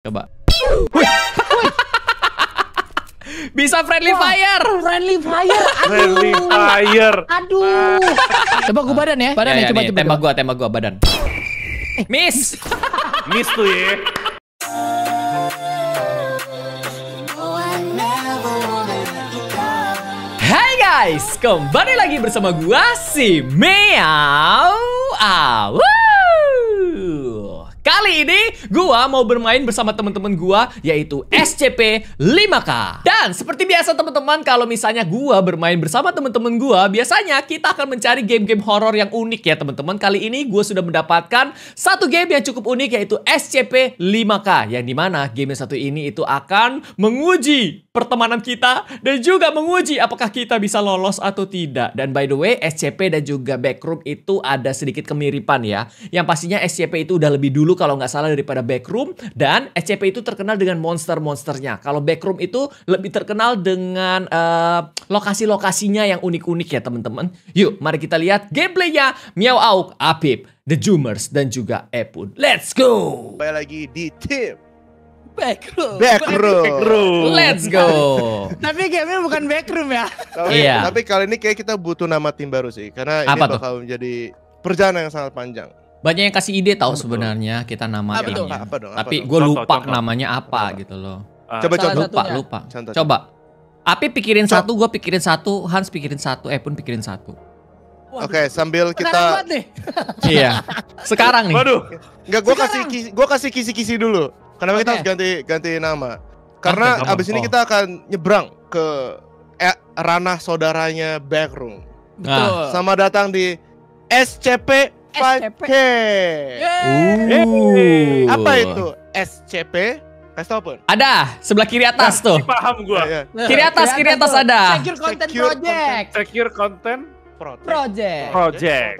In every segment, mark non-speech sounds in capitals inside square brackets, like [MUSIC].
Coba. [LAUGHS] Bisa friendly Wah, fire. Friendly fire. Friendly fire. Aduh. Coba gua badan ya. Badan ya, ya, ya coba, coba tembak gua, tembak gua badan. Eh. Miss. [LAUGHS] Miss tuh ya. Hai guys, kembali lagi bersama gua si Meow Awu kali ini gua mau bermain bersama teman-teman gua yaitu SCP 5K. Dan seperti biasa teman-teman, kalau misalnya gua bermain bersama teman-teman gua, biasanya kita akan mencari game-game horor yang unik ya teman-teman. Kali ini gua sudah mendapatkan satu game yang cukup unik yaitu SCP 5K yang dimana game yang satu ini itu akan menguji pertemanan kita dan juga menguji apakah kita bisa lolos atau tidak. Dan by the way, SCP dan juga Backroom itu ada sedikit kemiripan ya. Yang pastinya SCP itu udah lebih dulu kalau nggak salah daripada Backroom dan SCP itu terkenal dengan monster-monsternya. Kalau Backroom itu lebih terkenal dengan uh, lokasi-lokasinya yang unik-unik ya teman-teman. Yuk, mari kita lihat gameplaynya Miao Auk, Apip, The Jumers dan juga Epun. Let's go! Kembali lagi di tim Backroom. Backroom. room, Let's go. [LAUGHS] tapi gamenya bukan backroom ya. Tapi, iya. tapi kali ini kayak kita butuh nama tim baru sih karena Apa ini bakal tuh? menjadi perjalanan yang sangat panjang. Banyak yang kasih ide tahu sebenarnya kita nama apa timnya. Apa dong, Tapi gue lupa contoh, namanya apa apa. gitu loh. Ah. coba coba lupa lupa. Contoh, coba. Api pikirin satu, gue pikirin satu, Hans pikirin satu, eh pun pikirin satu. Oke, okay, sambil kita nih. iya. [LAUGHS] Sekarang nih. Waduh. Enggak gua Sekarang. kasih gua kasih kisi-kisi dulu. Kenapa okay. kita harus ganti ganti nama? Karena okay, abis ini oh. kita akan nyebrang ke eh, ranah saudaranya Backroom. Nah. Sama datang di SCP Podcast. Apa itu SCP? Kasih pun. Ada, sebelah kiri atas nah, tuh. Paham gua. Ya, ya. Kiri atas, kiri atas, kiri atas ada. Secure Content Project. Secure Content Project. Project.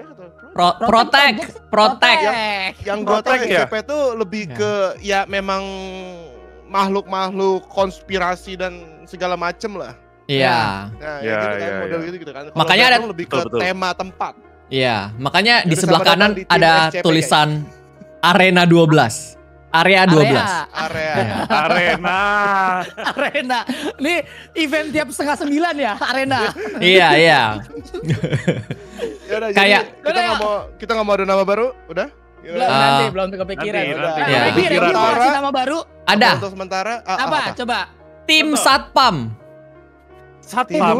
Pro protek, protek. Kan, yang, yang protek ya? SCP itu lebih ya. ke ya memang makhluk-makhluk konspirasi dan segala macem lah. Iya. Iya, iya, ya, makanya ada lebih ke betul, betul. tema tempat. Iya, makanya Jadi di sebelah kanan di ada SCP tulisan kayak. Arena 12. Area 12. Area. Area. Ya, arena. [LAUGHS] arena. Ini event tiap setengah sembilan ya, arena. iya, iya. [LAUGHS] Yaudah, kayak kita nggak mau kita nggak mau ada nama baru, udah? Belum uh, nanti belum kepikiran. Nanti, udah. nanti, ya. Kepikiran. Kita Nanti. nama baru. Ada. Untuk sementara. Ah, apa? apa? Coba. Tim Coba. Satpam. Satpam.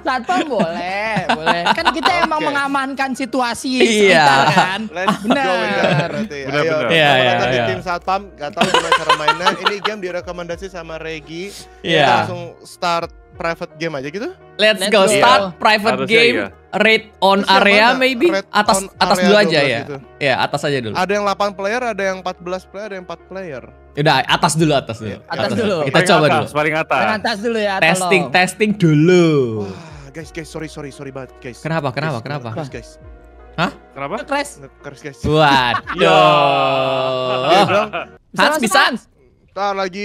Satpam. boleh, boleh. Kan kita okay. emang mengamankan situasi iya. kan. Let's benar benar berarti. ya. Iya, iya. tim Satpam gak tahu gimana cara mainnya. Ini game direkomendasi sama Regi. Iya. langsung start private game aja gitu. Let's, Let's go, go. start yeah. private Harusnya game. Iya. Rate on Terus area ada? maybe Rate atas atas dulu aja ya. Gitu. Ya, atas aja dulu. Ada yang 8 player, ada yang 14 player, ada yang 4 player. Udah, atas dulu, atas dulu. Ya, atas, atas dulu. Kita paling coba atas, dulu. Paling atas. Paling atas dulu ya. Testing, tolong. testing dulu. Wah, guys, guys, sorry, sorry, sorry banget, guys. Kenapa? Kenapa? Guys, kenapa? Guys, guys. Hah? Kenapa? Crash. Crash, guys. Waduh. Dia iya Hans bisa. Tahan lagi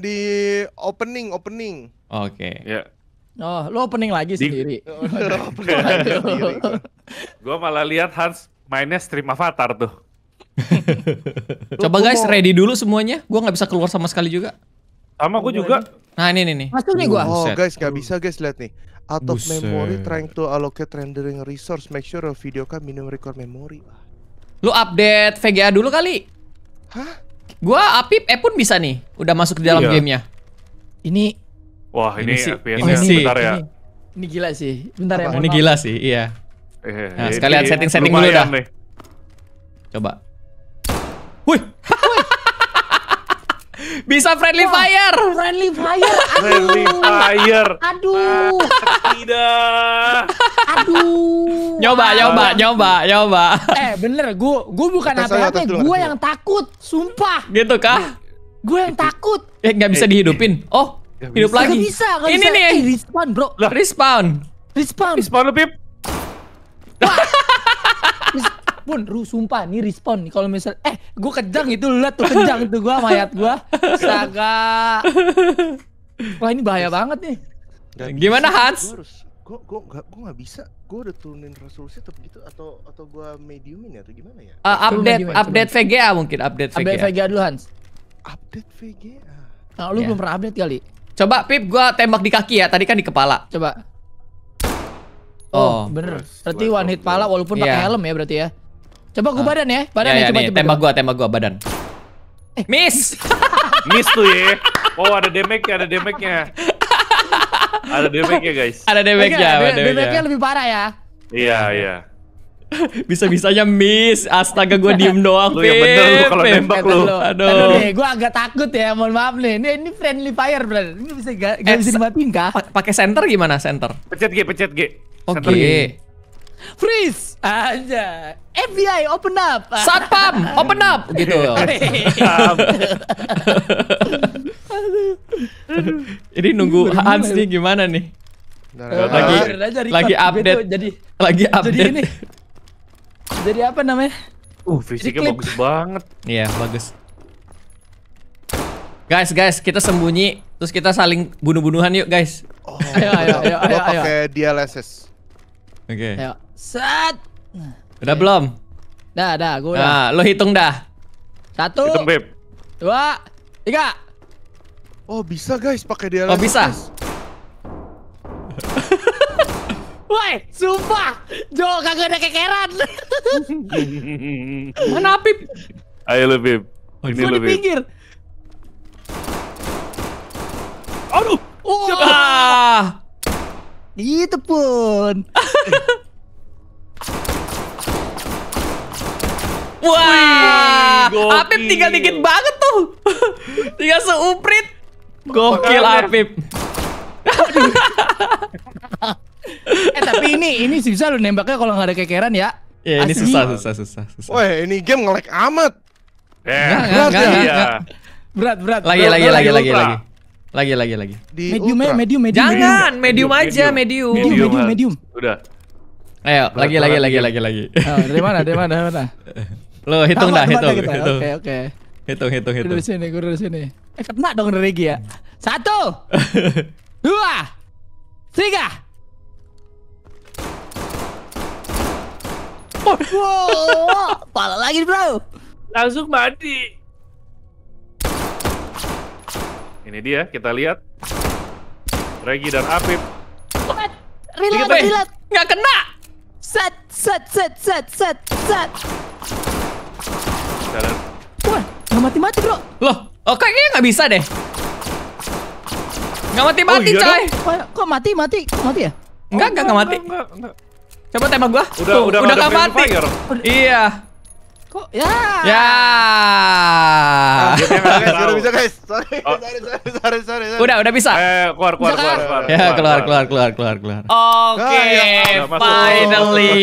di opening, opening. Oke. Okay. Iya. Yeah. Oh, lo opening lagi di... sendiri. [LAUGHS] [LAUGHS] gue malah lihat Hans mainnya stream Avatar tuh. [LAUGHS] Coba guys, ready dulu semuanya. Gue nggak bisa keluar sama sekali juga. Sama gue juga. Nah ini nih nih. Masuk nih gue. Oh guys gak bisa guys lihat nih. Out of Buset. memory trying to allocate rendering resource. Make sure your video kan minimum record memory. Lu update VGA dulu kali. Hah? Gua Apip eh pun bisa nih. Udah masuk ke dalam iya. gamenya. Ini Wah, ini, ini sih, fps ini sih, bentar ya. Ini, ini gila sih. Bentar ya, Apa? ya. Ini gila sih, iya. Eh, nah, sekalian setting-setting dulu dah. Nih. Coba. Wih. [LAUGHS] Bisa friendly Wah, fire. Friendly fire. Aduh. Friendly fire. Aduh. [LAUGHS] Tidak. Aduh. Nyoba, ah. nyoba, nyoba, nyoba. Eh, bener. Gue, gue bukan apa-apa. Gue yang takut. Sumpah. Gitu kah? Gue yang takut. Eh, nggak bisa eh, dihidupin. Oh, Gak hidup bisa. lagi. Gak bisa, gak ini bisa. nih. Eh, respawn, bro. Lah, respawn. Respawn. Respawn lu, Pip. Pun, ru, sumpah nih respawn. nih kalau misal eh gue kejang itu lu lihat tuh kejang tuh gua mayat gua. Saga. Wah, ini bahaya banget nih. Gak Gimana bisa, Hans? Gue gua, gue gue gue bisa gue udah turunin resolusi tetap gitu atau atau gue mediumin ya atau gimana ya? Uh, update medium, update VGA mungkin update VGA. Update VGA dulu Hans. Update VGA. Nah, lu yeah. belum pernah update kali. Coba Pip, gua tembak di kaki ya. Tadi kan di kepala. Coba. Oh, oh bener. Berarti one hit pala walaupun yeah. pakai iya. helm ya berarti ya. Coba gua uh. badan ya, badan iya, ya, ya, coba, nih, coba tembak gua, tembak gua badan. Eh. Miss. [LAUGHS] Miss tuh ya. Oh, ada damage, ada damage-nya. ada damage-nya, guys. Ada damage-nya, ada damage-nya. damage lebih parah ya. Iya, iya. [LAUGHS] Bisa-bisanya miss. Astaga gue diem doang. Lu yang bener lu kalau nembak lu. Aduh. Aduh eh, gue agak takut ya. Mohon maaf nih. Ini, ini friendly fire brother. Ini bisa gak, eh, bisa dimatiin kah? Pakai center gimana center? pecet G, pecet G. Oke. Okay. Freeze aja. FBI open up. Satpam open up [LAUGHS] gitu. Ini nunggu Hans nih gimana nih? lagi, lagi update. lagi update. Jadi ini jadi apa namanya? Uh, fisiknya bagus banget. Iya, yeah, bagus. Guys, guys, kita sembunyi terus kita saling bunuh-bunuhan yuk, guys. Oh. ayo, [LAUGHS] ayo, ayo, ayo. Gua pakai dialysis. Oke. Okay. Ayo. Set. Udah okay. belum? Dah, dah, gua udah. Nah, lo hitung dah. Satu. Hitung, Dua, tiga. Oh, bisa guys pakai dialysis. Oh, bisa. Woi, sumpah, Jo kagak ada kekeran. [LAUGHS] Mana Pip? Ayo lu Pip. Oh, ini lu Pip. Aduh. Oh. Ah. Itu pun. [LAUGHS] Wah, Apip tinggal dikit banget tuh. [LAUGHS] tinggal seuprit. Gokil Apip eh tapi ini ini susah lo nembaknya kalau nggak ada kekeran ya. Ya ini susah susah susah susah. Woi ini game ngelek amat. Eh, berat ya? iya. Berat berat. Lagi berat, lagi berat, lagi lagi lagi. Lagi lagi lagi. Di medium, eh, medium, medium, Jangan, medium, medium aja, medium. Medium, medium, medium. medium. Udah. Ayo, berat, lagi, lagi, lagi, lagi, lagi, lagi. Oh, dari mana? Dari mana? Dari mana? [LAUGHS] Lo hitung dah, hitung, hitung. Oke, oke. Hitung, hitung, hitung. Gue dari sini, gue dari sini. Eh, kena dong dari ya. Satu, [LAUGHS] dua, tiga, pala lagi bro. Langsung mati. Ini dia, kita lihat. Regi dan Apip. What? Reload, reload. Nggak kena. Set, set, set, set, set, set. Jalan. Wah, nggak mati-mati bro. Loh, oh kayaknya nggak bisa deh. Nggak mati-mati, oh, iya coy. Kok mati, mati? Mati ya? Enggak, enggak, enggak, enggak mati. Enggak, enggak, enggak. Coba tembak gua. Udah Tuh, udah, udah gak mati. Udah. Iya. Kok ya? Ya. Ah, udah bisa guys. Oh. Sorry, sorry, sorry, sorry, sorry, Udah, udah bisa. Eh, eh keluar, keluar, keluar, keluar, keluar, Ya, keluar, keluar, keluar, keluar, keluar. Nah, Oke, okay, iya, finally.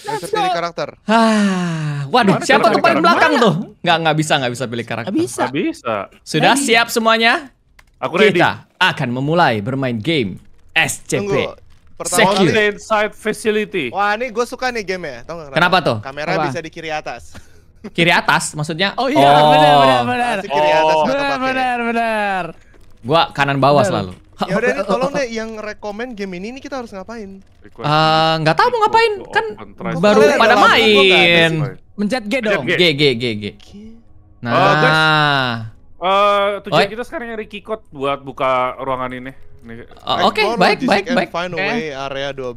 Masuk. pilih karakter. Ah, waduh, Mana siapa tuh paling belakang tuh? Enggak, enggak bisa, enggak bisa pilih karakter. Bisa. bisa. Sudah ready. siap semuanya? Aku ready. Kita akan memulai bermain game SCP. Tunggu. Pertama kali inside facility. Wah, ini gue suka nih game ya. Tahu kenapa? kenapa tuh? Kamera apa? bisa di kiri atas. [LAUGHS] Kiri atas maksudnya? Oh iya, oh. benar benar benar. Masih kiri atas oh. benar benar benar. Gua kanan bawah benar. selalu. [LAUGHS] Ya udah nih tolong deh yang rekomend game ini ini kita harus ngapain? Eh nggak tahu mau ngapain kan baru pada main. Mencet G dong. G G G G. Eh, nah. Uh, eh, guys, uh, tujuan kita sekarang yang Ricky code buat buka ruangan ini. Ah, oke, okay, baik, baik, baik. Find area 12.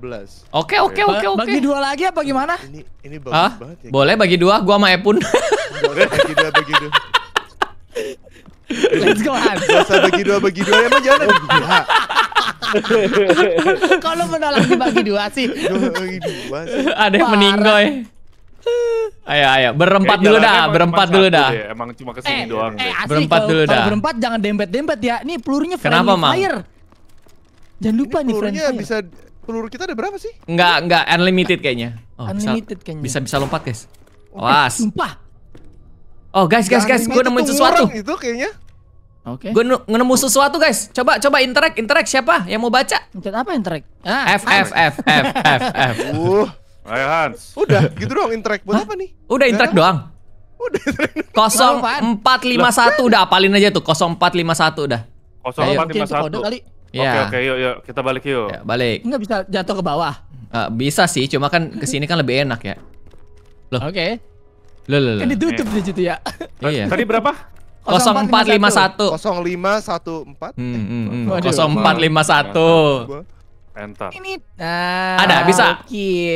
Oke, oke, oke, oke. Bagi dua lagi apa gimana? Ini ini bagus ah, banget ya. Boleh bagi dua, gua sama Epun. Boleh bagi dua, bagi dua. Let's go Han. Gak bagi dua, bagi dua. Emang jangan bagi dua. Kalau menolak dibagi dua sih. Bagi dua sih. Ada yang meninggal. Ayo ayo berempat eh, ya, dulu dah, berempat dulu dah. Deh, emang cuma kesini eh, doang. Eh, asli, berempat dulu dah. Berempat jangan dempet-dempet ya. Nih pelurunya friendly Kenapa, fire. Mang? Jangan lupa nih pelurunya bisa peluru kita ada berapa sih? Enggak, enggak unlimited kayaknya. Oh, unlimited bisa, kayaknya. Bisa bisa lompat, guys. Awas. Oh, sumpah. Oh, guys, guys, guys, gua nemuin sesuatu. Itu kayaknya. Oke. Okay. Gue nemu sesuatu, guys. Coba coba interact, interact siapa yang mau baca? Interact apa interact? Ah, F F F F F F. [LAUGHS] Uh. Ayo Hans. Udah, gitu doang interact buat Hah? apa nih? Udah interact Gak doang. Udah interact. 0451 iya. udah apalin aja tuh 0451 udah. 0451. Ayo. Kode kali. Ya. Oke oke yuk yuk kita balik yuk. Ya, balik. Enggak bisa jatuh ke bawah. Uh, bisa sih, cuma kan kesini kan lebih enak ya. Loh. Oke. Okay. Loh, loh, loh. Kan ditutup iya. di situ ya. Iya. Tadi berapa? 0451 0514 0451 Enter. Ini nah, ada bisa.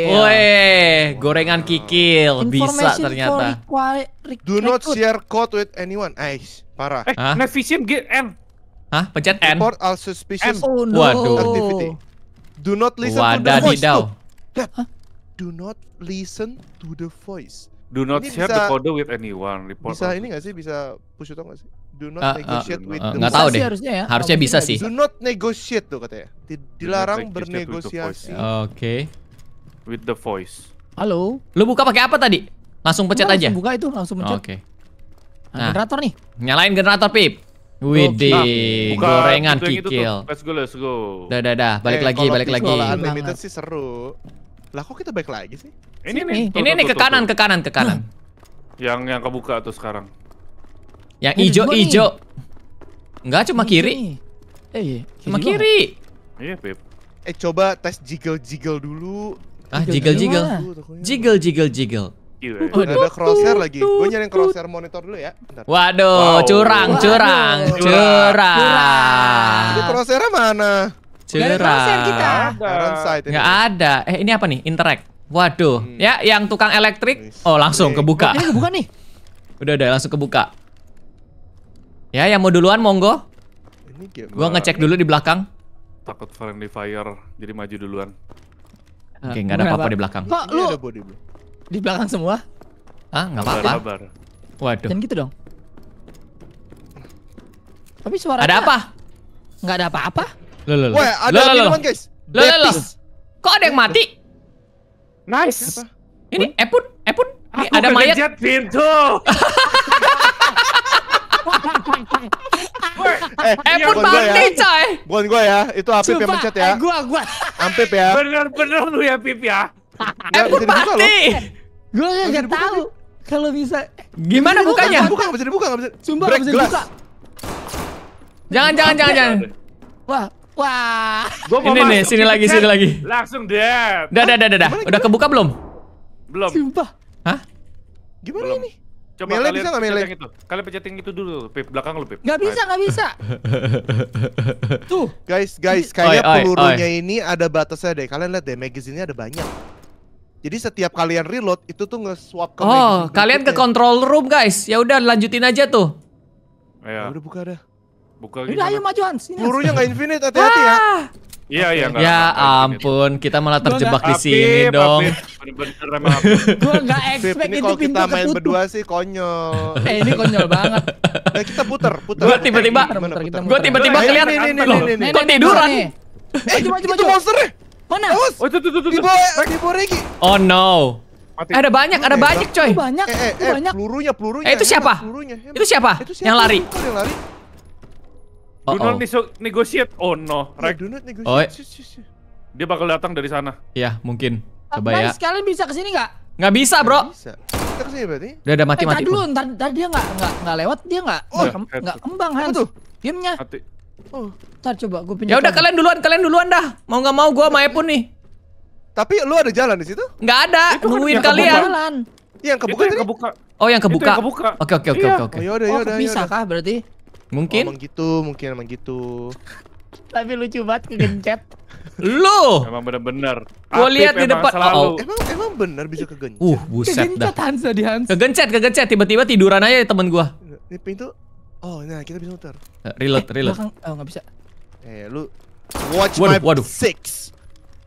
Woi, gorengan kikil bisa ternyata. Do not share code with anyone. Ais, parah. Eh, Navision GM. Hah? Pencet N. Report all suspicious oh, no. Waduh. activity. Do not listen Wadah to the voice. Didau. Huh? Do not listen to the voice. Do not ini share bisa, the code with anyone. Report bisa ini nggak sih? Bisa push itu nggak sih? Do not uh, negotiate uh, with uh, Nggak tahu deh. Harusnya, ya. harusnya bisa sih. Do not negotiate tuh katanya. Dilarang bernegosiasi. Oke. Okay. With the voice. Halo. Lu buka pakai apa tadi? Langsung pencet Enggak, aja. Buka itu langsung pencet. Oke. Okay. nah, generator nih. Nyalain generator pip. Widih, nah, gorengan kikil. Let's go, let's go. Dah, dah, dah. Balik lagi, eh, balik lagi. Kalau unlimited sih seru. Lah kok kita balik lagi sih? Ini nih, ini nih ke kanan, ke kanan, ke kanan. Yang yang kebuka tuh sekarang. Yang hijau hijau. Enggak, cuma kiri. Eh, iya, cuma kiri. Iya, Pip. Eh, coba tes jiggle-jiggle dulu. Ah, jiggle-jiggle. Jiggle-jiggle-jiggle. Gila. Ada crosshair lagi. Gue nyari crosshair monitor dulu ya. Bentar. Waduh, wow. curang, curang, Waduh. curang. curang. Itu crosshairnya mana? Curang. Gak Ada. ada. Eh, ini apa nih? Interact. Waduh. Hmm. Ya, yang tukang elektrik. Oh, langsung Oke. kebuka. Ini kebuka nih. [LAUGHS] Udah, udah langsung kebuka. Ya, yang mau duluan monggo. Ini Gua ngecek dulu di belakang. Takut friendly fire, jadi maju duluan. Oke, eh, nggak ada apa-apa di belakang. Kok lu? Ada body di belakang semua? Ah, nggak apa-apa. Waduh. Jangan gitu dong. Tapi suara Ada apa? Nggak ada apa-apa. Loh, loh, loh. Wah, ada loh, minuman, guys. Loh, loh, Kok ada yang mati? Nice. Ini Epun, Epun. Ini ada mayat. pintu. [LAUGHS] eh, Epun pun iya, bangun ya. coy. Bukan gue ya, itu Apip Coba, yang mencet ya. Eh, gua, gua. Apip ya. Bener-bener lu ya, Pip ya. Eh, gak bisa dibuka loh. Gue gak tahu kalau bisa gimana bisa bukanya? Buka, gak bisa dibuka, gak bisa. Sumpah gak bisa dibuka. Jangan, jangan, jangan, jangan. Wah, wah. Gua mau ini nih, sini lagi, sini lagi. Langsung dead. Dah, dah, dah, dah, Udah kebuka belum? Belum. Sumpah. Hah? Gimana belum. ini? Coba mele kalian bisa gak mele? Itu. Kalian yang itu dulu, Pip. Belakang lu, Pip. Gak bisa, gak bisa. [LAUGHS] Tuh. Guys, guys, kayaknya pelurunya ini ada batasnya deh. Kalian lihat deh, magazinnya ada banyak. Jadi setiap kalian reload itu tuh nge-swap ke Oh, kalian ke control room guys. Ya udah lanjutin aja tuh. Ayo. Iya. Udah buka dah. Buka gimana? Udah ayo maju Hans. Pelurunya enggak infinite, hati-hati ya. Ah. Iya iya enggak. Ya ampun, kita malah terjebak di sini dong. Bener-bener emang. [LAUGHS] Gua enggak expect ini kalau kita main berdua sih konyol. [LAUGHS] Eh ini konyol banget. Eh, kita puter, puter. Gua tiba-tiba eh, gua tiba-tiba eh, eh, kelihatan. Kok tiduran? Eh, cuma-cuma nih. Mana? Oh, tuh, tuh, tuh, tuh. Eh, di bawah, di bawah Regi. Oh no. Mati. Ada banyak, ada banyak coy. Oh, Banyak, eh, eh, eh, banyak. Pelurunya, pelurunya. Eh, itu siapa? Pelurunya. Itu siapa? Itu siapa? Yang lari. Yang lari. Oh, do not oh. negotiate. Oh no. Iya, right. Do not negotiate. Oh. Dia bakal datang dari sana. Iya, mungkin. Coba ya. Mas, kalian bisa kesini nggak? Nggak bisa, bro. bisa. Kita kesini berarti. Udah ada mati-mati. Eh, dulu, ntar, ntar dia nggak nggak nggak lewat, dia nggak oh, nggak kembang Hans. Apa tuh? Diamnya. Mati. Oh, ntar coba gue pindah. Ya udah kalian duluan, kalian duluan dah. Mau nggak mau gue maepun nih. Tapi lu ada jalan di situ? Nggak ada, itu kan nungguin kalian. Jalan. Iya, yang kebuka, itu kebuka. Oh, yang kebuka. yang kebuka. Oke, oke, oke, iya. oke, oke. Oh, oh, yaudah, yaudah, oh, bisa kah berarti? Mungkin. Oh, emang gitu, mungkin emang gitu. [LAUGHS] Tapi lucu banget kegencet. Lu. Emang benar-benar gue lihat di depan. Selalu. Oh. Emang emang bener bisa kegencet. Uh, buset kegencet dah. Kegencet Hansa di Hansa. Kegencet, kegencet tiba-tiba tiduran aja temen gue Ini pintu Oh, nah kita bisa muter. Uh, reload, eh, reload. Belakang. Oh, nggak bisa. Eh, lu watch waduh, my waduh. six.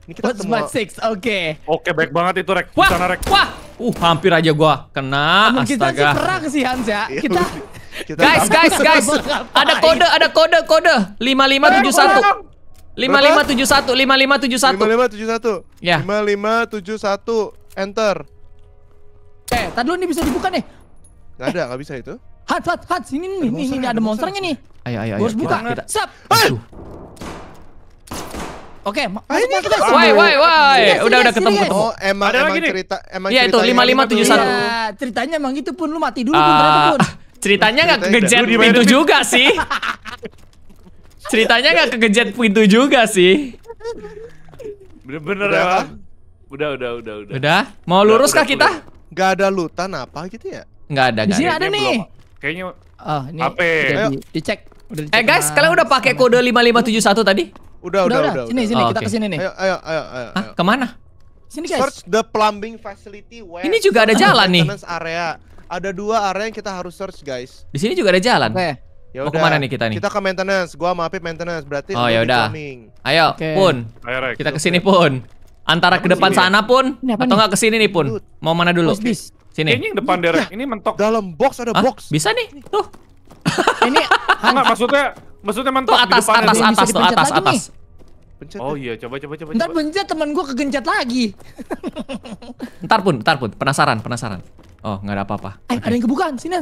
Ini kita watch my six, oke. Okay. Oke, okay, baik banget itu, Rek. Wah, sana Rek. wah. Uh, hampir aja gua kena. Astaga. Kita sih perang sih, Hans ya. Iya, [LAUGHS] kita guys, guys, guys. Ada kode, ada kode, kode. 5571. 5571, 5571. 5571. Ya. 5571. Enter. Eh, tadi lu ini bisa dibuka nih. Gak ada, eh. bisa itu. Hat, hat, hat, sini nih, nih, nih, ada monsternya nih. Ayo, ayo, ayo. Harus buka. Kita, Sap. Aduh. Oke, ini kita. Wai, wai, wai. Udah, udah ketemu, ketemu. Oh, emang, emang cerita, emang Iya, itu lima lima tujuh satu. Iya, ceritanya emang gitu pun lu mati dulu pun ah, pun. Ceritanya nggak kegejet pintu juga sih. Ceritanya nggak kegejet pintu juga sih. Bener-bener ya. Udah, udah, udah, udah. Udah? Mau lurus kah kita? Gak ada lutan apa gitu ya? Gak ada, gak ada. Di sini ada nih. Kayaknya Ah, ini HP. dicek. dicek. Eh guys, nah, kalian udah pakai kode 5571 tadi? Udah, udah, udah. udah, udah. Sini, sini, oh, kita okay. ke sini nih. Ayo, ayo, ayo, ayo. Hah, kemana? Sini guys. Search the plumbing facility west. Ini juga ada jalan nih. area. Ada dua area yang kita harus search, guys. Di sini juga ada jalan. Oke. Okay. Ya udah. kemana nih kita nih? Kita ke maintenance. Gua sama Apip maintenance. Berarti Oh, ya udah. Ayo, okay. Pun. Ayo, Kita ke sini, Pun. Antara ke depan sana, Pun. Atau enggak ke sini nih, Pun. Mau mana dulu? Okay. Sini. Kayaknya yang depan ya, derek. Ini mentok. Dalam box ada Hah? box. Bisa nih. Tuh. [LAUGHS] ini enggak maksudnya maksudnya mentok tuh, atas, di depan atas, atas, atas, tuh, atas, atas. Pencet. Oh ya. iya, coba coba coba. Ntar pencet teman gue kegencet lagi. ntar pun, ntar pun. Penasaran, penasaran. Oh, nggak ada apa-apa. Eh, okay. ada yang kebukaan, sini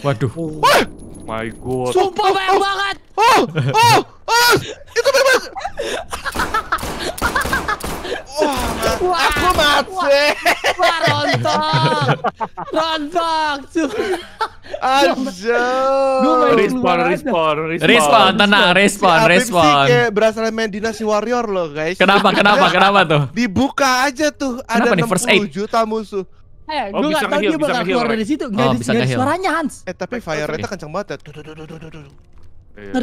Waduh. Oh. My God. Sumpah oh, oh, banget. Oh, oh, oh, itu benar. Wah, Wah, aku mati. Wah, rontok. rontok. Aja. Respon, respon, respon. Respon, tenang, respon, si respon. kayak berasa main Dinasti Warrior loh, guys. Kenapa, kenapa, kenapa tuh? Dibuka aja tuh. Ada kenapa 60 juta musuh. Eh, oh, gue gak tau dia bakal keluar dari situ. Gak oh, ada suaranya, Hans. Eh, tapi fire rate-nya kencang banget ya.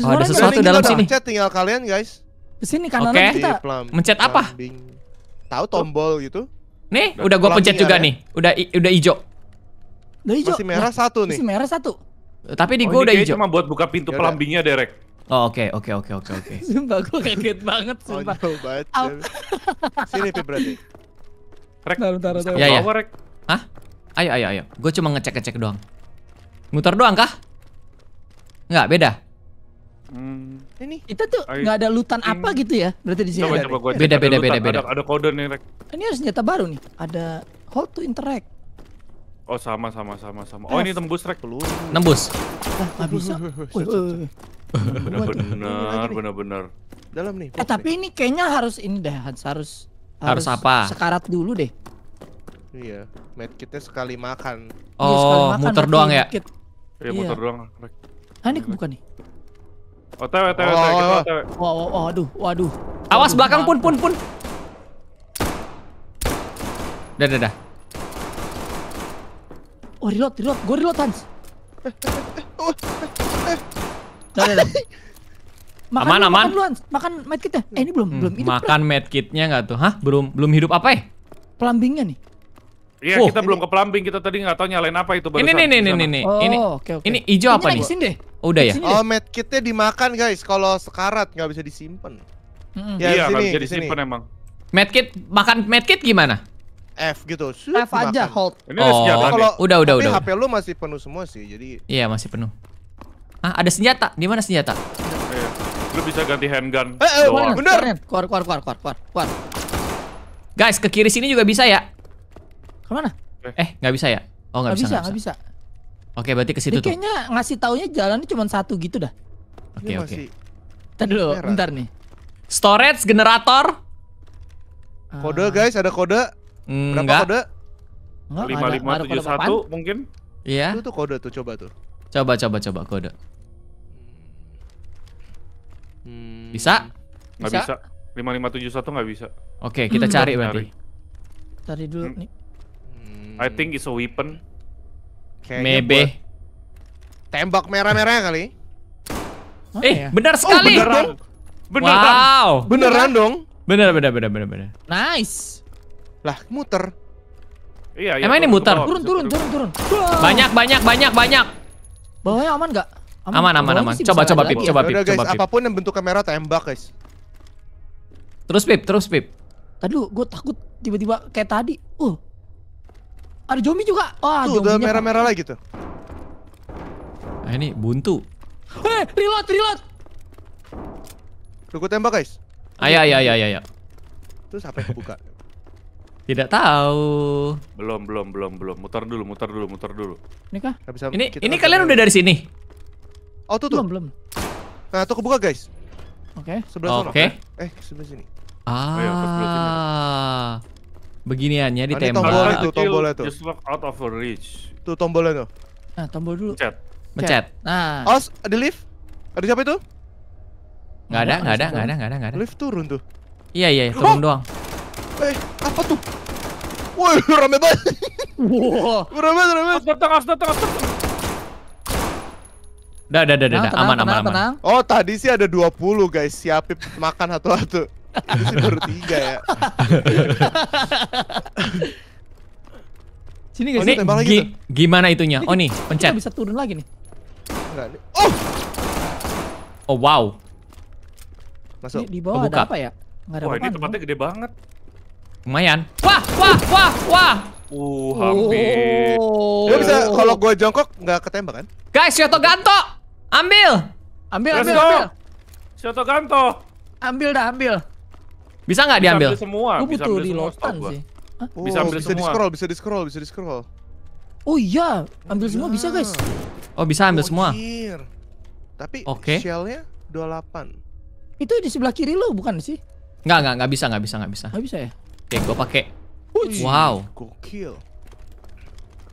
ada sesuatu dalam sini. tinggal kalian, guys. Di sini kanan okay. kita. Iya, Mencet apa? Tahu tombol gitu? Nih, udah, udah gua pencet iya juga ya? nih. Udah udah hijau. Udah hijau. Masih merah nah, satu nih. Masih merah satu. Tapi di oh, gua udah hijau. cuma buat buka pintu pelambingnya, Derek. Oh, oke, oke, oke, oke, oke. [LAUGHS] sumpah, gua kaget banget, oh, sumpah. Oh, banget. sini, Pip, berarti. Rek, bentar, bentar, bentar. Ya, ya. Rek. Hah? Ayo, ayo, ayo. Gue cuma ngecek-ngecek doang. Muter doang kah? Enggak, beda. Hmm. Ini. Kita tuh nggak ada lutan apa gitu ya? Berarti di sini. ada. beda beda beda beda. Ada, ada kode nih, Rek. Ini harus senjata baru nih. Ada hold to interact. Oh sama sama sama sama. Oh ini tembus rek lu. Nembus. Lah nggak bisa. Benar benar benar. bener Dalam nih. Eh tapi ini kayaknya harus ini deh harus harus, harus apa? Sekarat dulu deh. Iya, medkitnya sekali makan. Oh, iya, muter doang ya? Iya, muter iya. doang. Rek. Ah, ini bukan nih. OTW, OTW, otw OTW, oh, OTW. Oh, oh. Wah, oh, oh, aduh, waduh. Awas belakang pun, pun, pun. Dah, dah, dah. Oh, reload, reload. Gue reload, Hans. Dah, dah, dah. Makan [LAUGHS] aman, makan aman. Makan, dulu, Hans. makan medkitnya. Eh, ini belum, hmm, belum hidup. Makan medkitnya nggak tuh? Hah? Belum, belum hidup apa ya? Eh? Pelambingnya nih. Iya, oh, kita ini. belum ke plumbing. Kita tadi nggak tahu nyalain apa itu Ini, Ini ini, ini, ini, oh, ini. ini, Ini ini hijau apa nih? Sini deh. Oh, udah ya. Oh, medkitnya dimakan, guys. Kalau sekarat nggak bisa disimpan. Hmm. Ya, iya, nggak bisa disimpan emang. Medkit makan medkit gimana? F gitu. Shoot, F aja aja hold. Ini oh, senjata kalau udah udah udah. HP lu masih penuh semua sih. Jadi Iya, masih penuh. Ah, ada senjata. Di mana senjata? Eh, lu bisa ganti handgun. Eh, eh bener. Keluar, keluar, keluar, keluar, keluar. Guys, ke kiri sini juga bisa ya? Kemana? Eh, nggak bisa ya? Oh, nggak bisa. Nggak bisa, bisa. Oke, berarti ke situ tuh. Kayaknya ngasih taunya jalannya cuma satu gitu dah. Oke, oke. Entar dulu, bentar nih. Storage generator. Kode guys, ada kode. Hmm, Berapa enggak. kode? Lima lima tujuh satu mungkin. Iya. Itu tuh kode tuh coba tuh. Coba coba coba kode. Hmm. Bisa? Nggak bisa. Lima lima tujuh satu nggak bisa. Oke, kita hmm. cari berarti. Cari dulu hmm. nih. Hmm. I think it's a weapon. Kayaknya Maybe. Tembak merah-merah kali. Oh, eh, ya? benar oh, sekali. Oh, beneran. Beneran. Wow. Beneran dong. Bener, bener, bener, bener, bener. Nice. Lah, muter. Iya, iya. Emang ini muter? Turun, turun, turun, turun. Banyak, banyak, banyak, banyak. Bawahnya aman nggak? Aman, aman, aman. aman. Coba, coba, Pip. Coba, Pip. Coba, pip. apapun yang bentuk kamera tembak, guys. Terus, Pip. Terus, Pip. Tadi gue takut tiba-tiba kayak tadi. Uh, ada zombie juga. Wah, tuh, udah merah-merah lagi tuh. Nah, ini buntu. Hei, eh, reload, reload. Tunggu tembak, guys. Ayo, ayo, ayo, ayo, ayo. sampai yang kebuka? [LAUGHS] Tidak tahu. Belum, belum, belum, belum. Mutar dulu, mutar dulu, mutar dulu. Ini kah? Bisa ini ini kalian udah dari sini. Oh, tuh, tuh. Belum, belum. Nah, tuh kebuka, guys. Oke. Okay. Sebelah okay. sana. Oke. Eh, sebelah sini. Ah. Oh, iya, sebelah sini. [LAUGHS] beginiannya di tembok. Tombol ah, tuh, tombolnya tuh. Just walk out of reach. Tuh tombolnya tuh. Nah, tombol dulu. Mencet. Mencet. Nah. Os, ada lift? Ada siapa itu? Enggak ada, enggak ada, enggak ada, enggak ada, enggak ada. Lift turun tuh. Iya, iya, [GASPS] turun doang. Eh, apa tuh? Woi, [LAUGHS] rame banget. Wah. Wow. [LAUGHS] Rame, rame. Os datang, os Dah, dah, dah, dah, aman, aman, aman. Oh, tadi sih ada dua puluh guys. Siapin makan satu-satu. [LAUGHS] nomor tiga ya. [LAUGHS] Sini oh, tembak lagi gi gimana itunya? Ini, oh nih, pencet. Kita bisa turun lagi nih. Enggak. Oh. Oh wow. Masuk. Ini di bawah Kebuka. ada apa ya? Enggak ada Wah, ini tempatnya gede banget. Lumayan. Wah, wah, wah, wah. Uh, hampir. Oh. Ya bisa kalau gua jongkok nggak ketembak kan? Guys, Shoto Ganto. Ambil. Ambil, ambil, ambil. Shoto Ganto. Ambil dah, ambil. Bisa nggak diambil? Bisa semua. Gue butuh di lotan sih. Hah? Oh, bisa ambil bisa semua. Di scroll, bisa di scroll, bisa di scroll. Oh iya, ambil semua iya. bisa guys. Oh bisa ambil semua. Tapi okay. shellnya 28. Itu di sebelah kiri lo bukan sih? Nggak nggak nggak bisa nggak bisa nggak bisa. Nggak bisa ya. Oke, gue pakai. Wow. Gokil.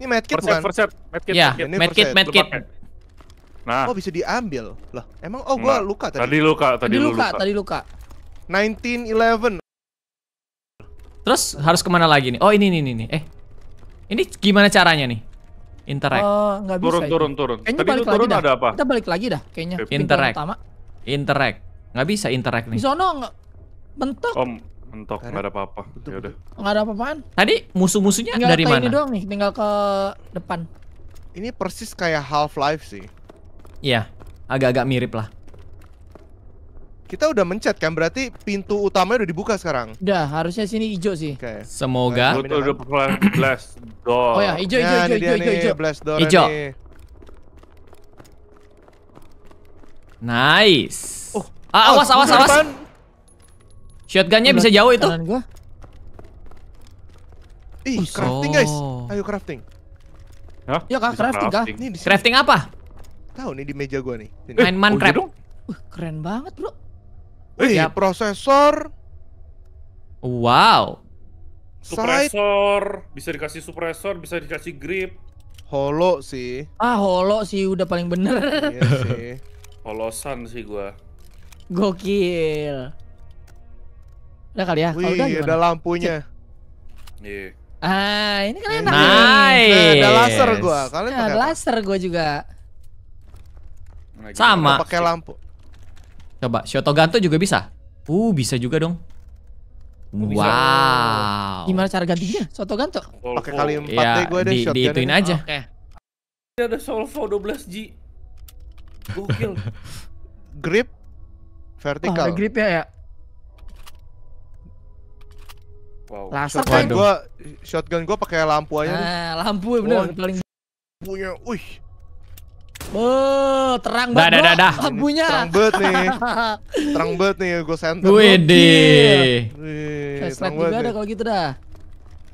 Ini medkit bukan? First aid, medkit. Iya, medkit, medkit. Nah. Oh bisa diambil. Lah, emang oh gua nah. luka tadi. Tadi luka, tadi, tadi luka, luka, tadi luka. 1911. Terus harus kemana lagi nih? Oh ini nih nih eh ini gimana caranya nih? Interact. Uh, oh, gak bisa turun, ya. turun, turun. Kayaknya Tadi balik lagi turun dah. ada apa? Kita balik lagi dah kayaknya. Interact. Pertama. Interact. Nggak bisa interact nih. Di nggak mentok. Om, mentok. Nggak ada apa-apa. Ya udah. Nggak ada apa-apaan. Tadi musuh-musuhnya dari mana? Tinggal ini doang nih. Tinggal ke depan. Ini persis kayak Half Life sih. Iya. Agak-agak mirip lah. Kita udah mencet kan berarti pintu utamanya udah dibuka sekarang. Udah, harusnya sini hijau sih. Okay. Semoga. Nah, udah blast door. Oh ya, hijau ya, hijau hijau hijau hijau. Hijau. Blast door hijau. Nice. Oh. Ah, oh, awas awas awas. Shotgunnya bisa jauh itu. Gua. Ih, oh, crafting guys. Ayo crafting. Hah? Ya kah crafting kah? Crafting apa? Tahu nih di meja gua nih. Main eh, Minecraft. Oh, uh, keren banget, Bro. Eh, ya prosesor. Wow. Supresor, bisa dikasih supresor, bisa dikasih grip. Holo sih. Ah, holo sih udah paling bener. Iya [LAUGHS] sih. Holosan sih gua. Gokil. Udah kali ya. Ah, Wih, udah, ada lampunya. Iya. Yeah. Ah, ini kan enak. Nice. Nah, ada laser gua. Kalian nah, ada laser gua juga. Sama. Pakai lampu. Coba Shotoganto juga bisa. Uh, bisa juga dong. Wow. Oh, wow. Gimana cara gantinya? Shotoganto. Pakai kali 4 ya, deh gue deh di, ituin aja. Oke. Okay. ada Solvo 12G. Gokil. [LAUGHS] grip vertikal. Oh, grip ya ya. Wow. Laser kan gua shotgun gua pakai lampu aja. Nah, lampu ya, bener paling punya. Wih. Oh, terang banget. Dah, dah, dah, Abunya. Terang banget nih. [LAUGHS] terang banget nih gue center. Wede. Terang banget. ada kalau gitu dah.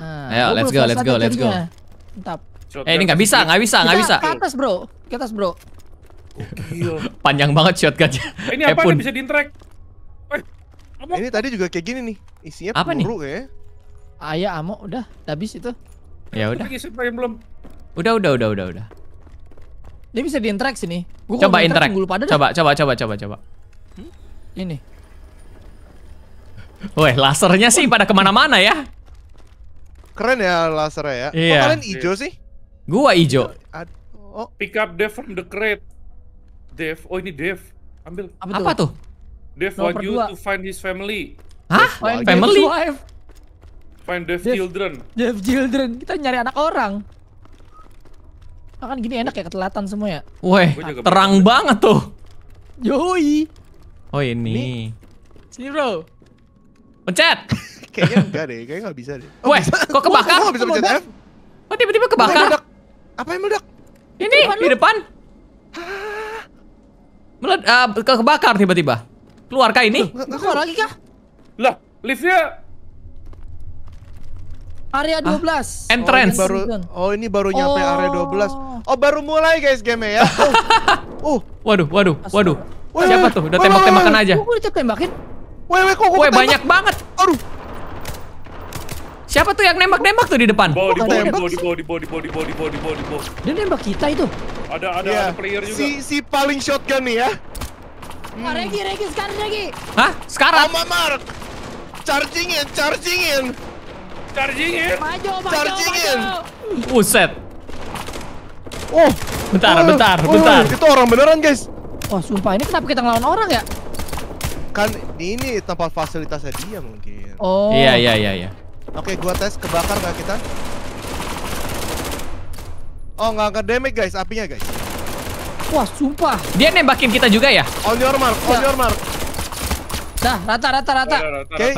Ah, Ayo, let's go, let's go, let's go. Mantap. Eh, ini nggak bisa, nggak bisa, nggak bisa. Ke atas, bro. Ke atas, bro. [LAUGHS] Panjang banget shotgunnya. Ini eh, apa nih bisa di track? Eh, ini tadi juga kayak gini nih. Isinya apa peluru nih? ya. Ayah, ah, amok udah, habis itu. Ya udah. belum. Udah, udah, udah, udah, udah. Dia bisa diinteraksi nih. Gua coba interact. Pada coba, coba, coba, coba, coba. Hmm? Ini. woi lasernya sih pada kemana-mana ya. Keren ya lasernya ya. keren Yeah. Kok iya. kalian hijau sih? Gua hijau. Oh. Pick up Dev from the crate. Dev, oh ini Dev. Ambil. Apa, Apa tuh? Dev no, want you dua. to find his family. Hah? Find family? Find Dev children. Dev children. Kita nyari anak orang. Makan ah, gini enak ya ketelatan semua ya. Weh, terang bener. banget tuh. Yoi. Oh ini. ini. Sini bro. Pencet. [LAUGHS] kayaknya enggak deh, kayaknya enggak bisa deh. Oh, Weh, kok kebakar? Kok bisa pencet Oh tiba-tiba kebakar. Meledak. Apa yang meledak? Ini depan di depan. Ah. meledak, uh, kebakar tiba-tiba. Keluar kah ini? keluar lagi kah? Lah, liftnya Area 12. Ah, entrance. Oh, baru Oh, ini baru nyampe oh. area 12. Oh, baru mulai guys game ya. [LAUGHS] Oh. uh. Waduh, waduh, waduh. Wey, Siapa tuh? Udah tembak-tembakan aja. Gua udah tembakin? woi, woi, kok gua banyak banget. Aduh. Siapa tuh yang nembak-nembak tuh di depan? Bo, di bawah, di bawah, di bawah, di bawah, di bawah, di bawah, di bawah, di bawah. Dia nembak kita itu. Ada, ada, yeah. ada player juga. Si, si paling shotgun nih ya. Hmm. Ah, Regi, Regi, sekarang Regi. Hah? Sekarang? Sama Mark. Charging in, charging in. Charging in. Maju, maju, Charging in. Uset. Oh, bentar, oh, bentar, oh, bentar. Oh, itu orang beneran, guys. Wah, sumpah ini kenapa kita ngelawan orang ya? Kan ini tempat fasilitasnya dia mungkin. Oh. Iya, iya, iya, iya. Oke, gua tes kebakar enggak kita? Oh, nggak ke damage guys, apinya, guys. Wah, sumpah. Dia nembakin kita juga ya? On your mark, on ya. your mark. Dah, rata rata rata.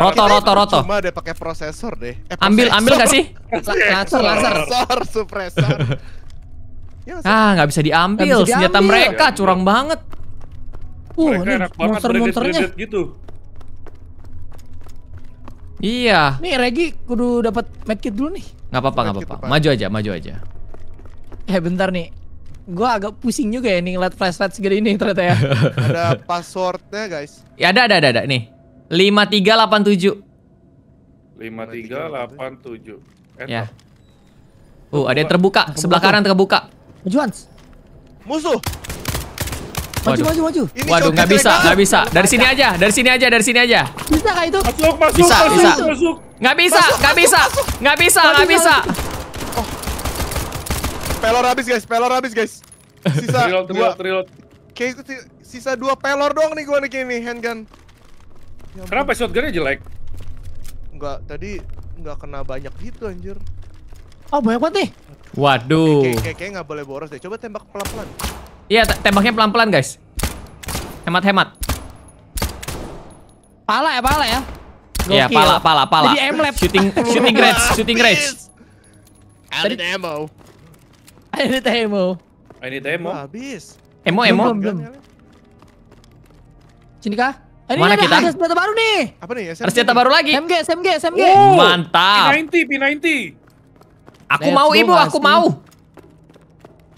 roto roto roto. Cuma ada pakai prosesor deh. Eh, Ambil ambil gak sih? Laser laser. Prosesor suppressor. Ya, ah, nggak bisa diambil senjata mereka, curang banget. Wah, uh, ini monster-monsternya gitu. Iya. Nih Regi kudu dapat medkit dulu nih. Nggak apa-apa, nggak apa-apa. Maju aja, maju aja. Eh bentar nih gue agak pusing juga ya nih ngeliat flashlight segede ini ternyata ya. [LAUGHS] ada passwordnya guys. Ya ada ada ada, ada. nih. 5387. 5387. tujuh. Eh, ya. Uh, ada yang terbuka. Sebelah kanan terbuka. Juans. Musuh. Maju, maju, maju. Ini Waduh, nggak bisa, nggak bisa. Dari sini aja, dari sini aja, dari sini aja. Bisa kah itu? Masuk, masuk, bisa, masuk, bisa. masuk. Nggak bisa, nggak bisa, nggak bisa, nggak bisa pelor habis guys, pelor habis guys. Sisa dua. Reload, Kayak Kayak sisa dua pelor doang nih gua nih kini handgun. Ya Kenapa shotgunnya jelek? Enggak, tadi enggak kena banyak gitu anjir. Oh, banyak banget nih. Waduh. Kayaknya kayak kayak nggak boleh boros deh. Coba tembak pelan-pelan. Iya, tembaknya pelan-pelan, guys. Hemat-hemat. Pala ya, pala ya. Iya, pala, pala, pala. Jadi Shooting shooting range, [LAUGHS] shooting range. Tadi ammo. [LAUGHS] Ini need emo. I oh, ini ammo. emo. habis. Emo, emo. Sini kah? Ini Mana ada, kita? ada senjata baru nih. Apa nih? SMG. Ada senjata baru lagi. SMG, SMG, SMG. Oh, Mantap. P90, P90. Aku Let's mau ibu, aku mau.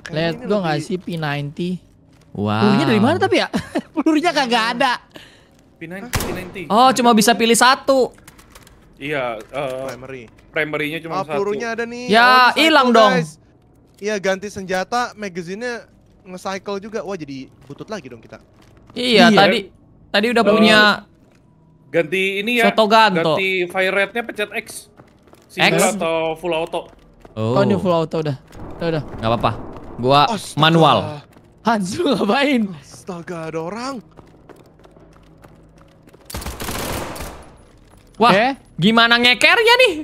Let's go nggak sih P90? Wow. Pelurunya dari mana tapi ya? [LAUGHS] Pelurunya kagak ada. P90, P90. Oh, cuma bisa pilih satu. Iya, uh, primary. Primary-nya cuma oh, satu. pelurunya ada nih. Ya, oh, hilang oh, dong. Guys. Iya ganti senjata, magazinnya nge-cycle juga. Wah jadi butut lagi dong kita. Iya, iya. tadi tadi udah uh, punya ganti ini ya. Soto Ganti fire rate-nya pencet X. X atau full auto. Oh, oh ini full auto udah. Udah udah. Enggak apa-apa. Gua Astaga. manual. Hanzo ngapain? Astaga, ada orang. Wah, okay. Eh? gimana ngekernya nih?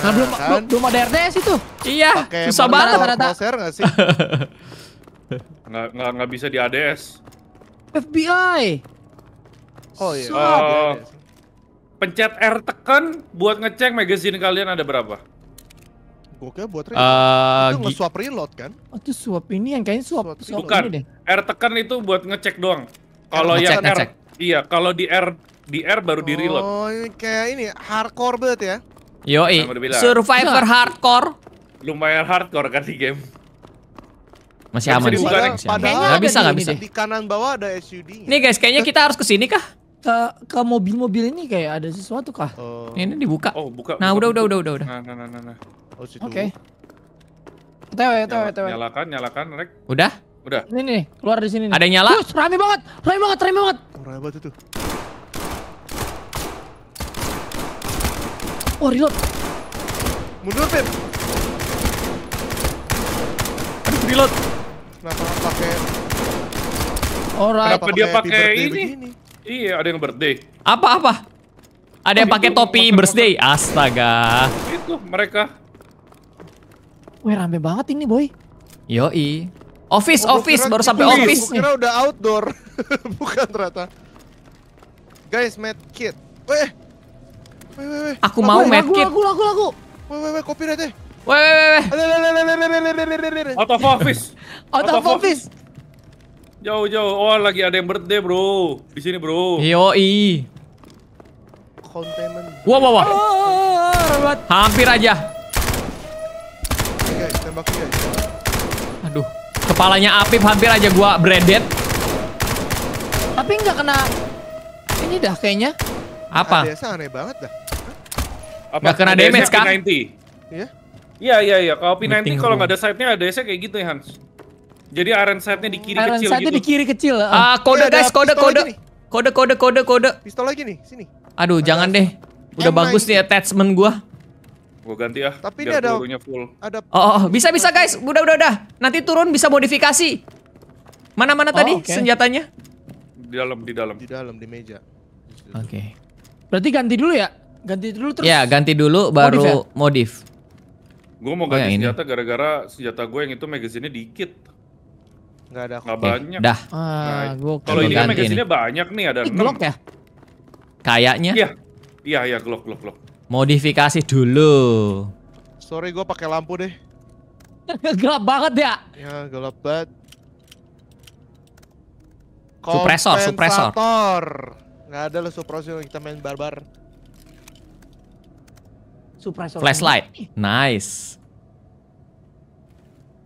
Nah, belum, kan? belum ada RTS itu. Iya, Pake susah banget rata-rata. nggak sih? [LAUGHS] nggak, nggak, bisa di ADS. FBI. Oh iya. Uh, pencet R tekan buat ngecek magazine kalian ada berapa? Oke, buat Uh, itu nge-swap reload kan? Oh, itu swap ini yang kayaknya swap, swap, swap Bukan, ini deh. R tekan itu buat ngecek doang. Kalau yang ngecek. R, iya, kalau di R di R baru oh, di reload. Oh, kayak ini hardcore banget ya. Yoi, survivor nah. hardcore. Lumayan hardcore kan di game. Masih aman sih. Nggak bisa, nggak bisa. Di kanan bawah ada SUD-nya. Nih guys, kayaknya kita harus ke sini kah? ke ke mobil-mobil ini kayak ada sesuatu kah? Oh. ini dibuka. Oh, buka. Nah, udah udah, udah, udah, udah, Nah, nah, nah, nah. nah. Oh, situ. Oke. Okay. Tewe, tewe, tewe. Nyalakan, nyalakan, Rek. Udah? Udah. Ini nih, keluar di sini nih. Ada nyala? Terus, rame banget. Rame banget, rame banget. Oh, rame banget itu. oh, reload. Mundur, Pip. Aduh, reload. Kenapa pakai Alright. Kenapa dia pakai ini? Begini? Iya, ada yang birthday. Apa apa? Ada oh, yang pakai topi makan, birthday. Makan. Astaga. Itu mereka. Wah, rame banget ini, boy. Yoi. Office, oh, office, baru sampai gitu. office. Kira udah outdoor. [LAUGHS] Bukan ternyata. Guys, med kit. Eh, Aku mau medkit. Lagu, lagu, lagu, Weh, weh, weh, copyright deh. Weh, weh, weh. Out of office. Out office. Jauh, jauh. Oh, lagi ada yang birthday, bro. Di sini, bro. Yoi. Containment. Wah, wah, wah. Oh, oh, oh, hampir aja. Aduh. Kepalanya Apip hampir aja gua breaded. Tapi nggak kena ini dah kayaknya. Apa? Biasa aneh banget dah. Apa? Gak kena damage kan? Iya. Iya iya iya. Kalau P90 kalau nggak ada side-nya ada nya kayak gitu ya Hans. Jadi iron side-nya di kiri iron kecil side gitu. di kiri kecil. Ah, ah kode iya, guys, kode kode. Kode kode kode kode. Pistol lagi nih, sini. Aduh, ada jangan deh. Udah bagus nih attachment gua. Gua ganti ya. Tapi ini ada full. Ada oh, oh, oh bisa bisa guys. Udah udah udah. Nanti turun bisa modifikasi. Mana-mana oh, tadi okay. senjatanya? Di dalam, di dalam. Di dalam di meja. Oke. Okay. Berarti ganti dulu ya? Ganti dulu terus. Ya, ganti dulu baru modif. Ya? Gue mau oh, ganti oh, senjata gara-gara senjata gue yang itu magazinnya dikit. Gak ada. Gak banyak. Dah. Ah, nah, kalau ini kan magazinnya banyak nih ada. Ini Glock ya? Kayaknya. Iya. Iya, iya Glock, Glock, Glock. Modifikasi dulu. Sorry, gue pakai lampu deh. [LAUGHS] gelap banget ya? Ya, gelap banget. Kompensator. Supresor, supresor. Nggak ada loh supresor kita main barbar. -bar. Surprise Flashlight. Nice.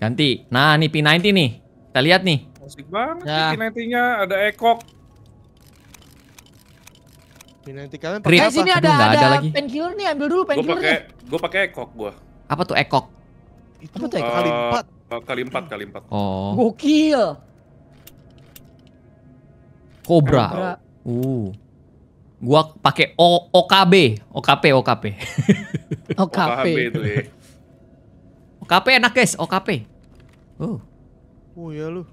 Ganti. Nah, ini P90 nih. Kita lihat nih. Asik banget ya. P90-nya ada ekok. P90 kalian pakai apa? Eh, sini ada Aduh, ada, ada lagi. Penkiller nih, ambil dulu penkiller. Gua pakai gua pakai ekok gua. Apa tuh ekok? Itu apa tuh ekok? Uh, eh, kali 4. Eh, kali 4, kali 4. Oh. Gokil. Cobra. Cobra. Uh. Gua pakai O OKB, OKP, OKP. [LAUGHS] OKP. Iya. OKP enak guys, OKP. Oh. Oh ya lu.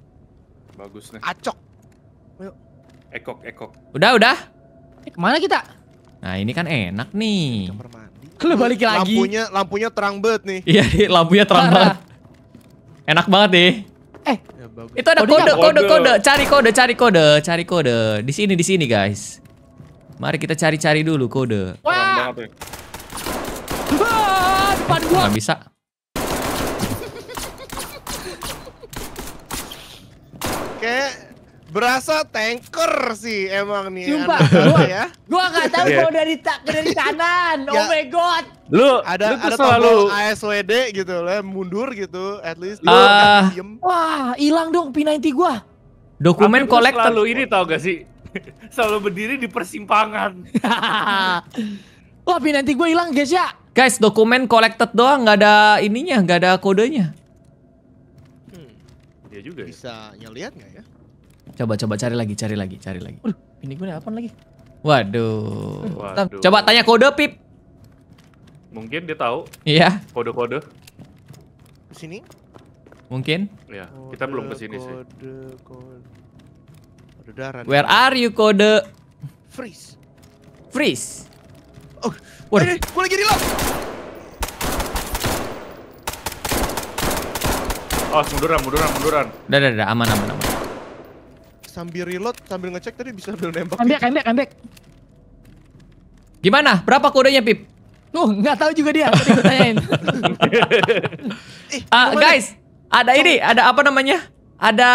Bagus nih. Acok. Ayo. Ekok, ekok. Udah, udah. Eh, kemana kita? Nah ini kan enak nih. Kamar mandi. [LAUGHS] Lu balik lagi. Lampunya, lampunya terang banget nih. Iya, lampunya terang Tara. banget. Enak banget nih. Eh, ya, itu ada kode, kode, kode, kode. Cari kode, cari kode, cari kode. Di sini, di sini guys. Mari kita cari-cari dulu kode. Wah! Ya. Wah depan gua. Gak bisa. Kayak berasa tanker sih emang nih Sumpah, gua, ya. gua gak tahu iya. kalau dari ta dari kanan. [LAUGHS] Ya. oh my god. Lu ada lu ada selalu ASWD gitu loh, mundur gitu at least uh, ah. lu diem. Wah, hilang dong P90 gua. Dokumen kolektor. Selalu ini tau gak sih? [LAUGHS] Selalu berdiri di persimpangan. [LAUGHS] Wah, nanti gue hilang guys ya. Guys, dokumen collected doang, nggak ada ininya, nggak ada kodenya. Hmm, dia juga ya? Bisa ya. nyeliat nggak ya? Coba, coba cari lagi, cari lagi, cari lagi. Waduh, ini gue apa lagi? Waduh. Waduh. Coba tanya kode, Pip. Mungkin dia tahu. Iya. Kode-kode. Sini? Mungkin. Ya, kita belum ke sini sih. Kode, kode. Berdarah. Where are you kode? Freeze. Freeze. Oh, waduh. Eh, gue lagi reload. Oh, munduran, munduran, munduran. Udah, udah, udah, aman, aman, aman. Sambil reload, sambil ngecek tadi bisa sambil nembak. Kambek, kambek, kambek. Gimana? Berapa kodenya, Pip? Tuh, nggak tahu juga dia. Tadi gue tanyain. uh, [LAUGHS] guys, ada ini, ada apa namanya? Ada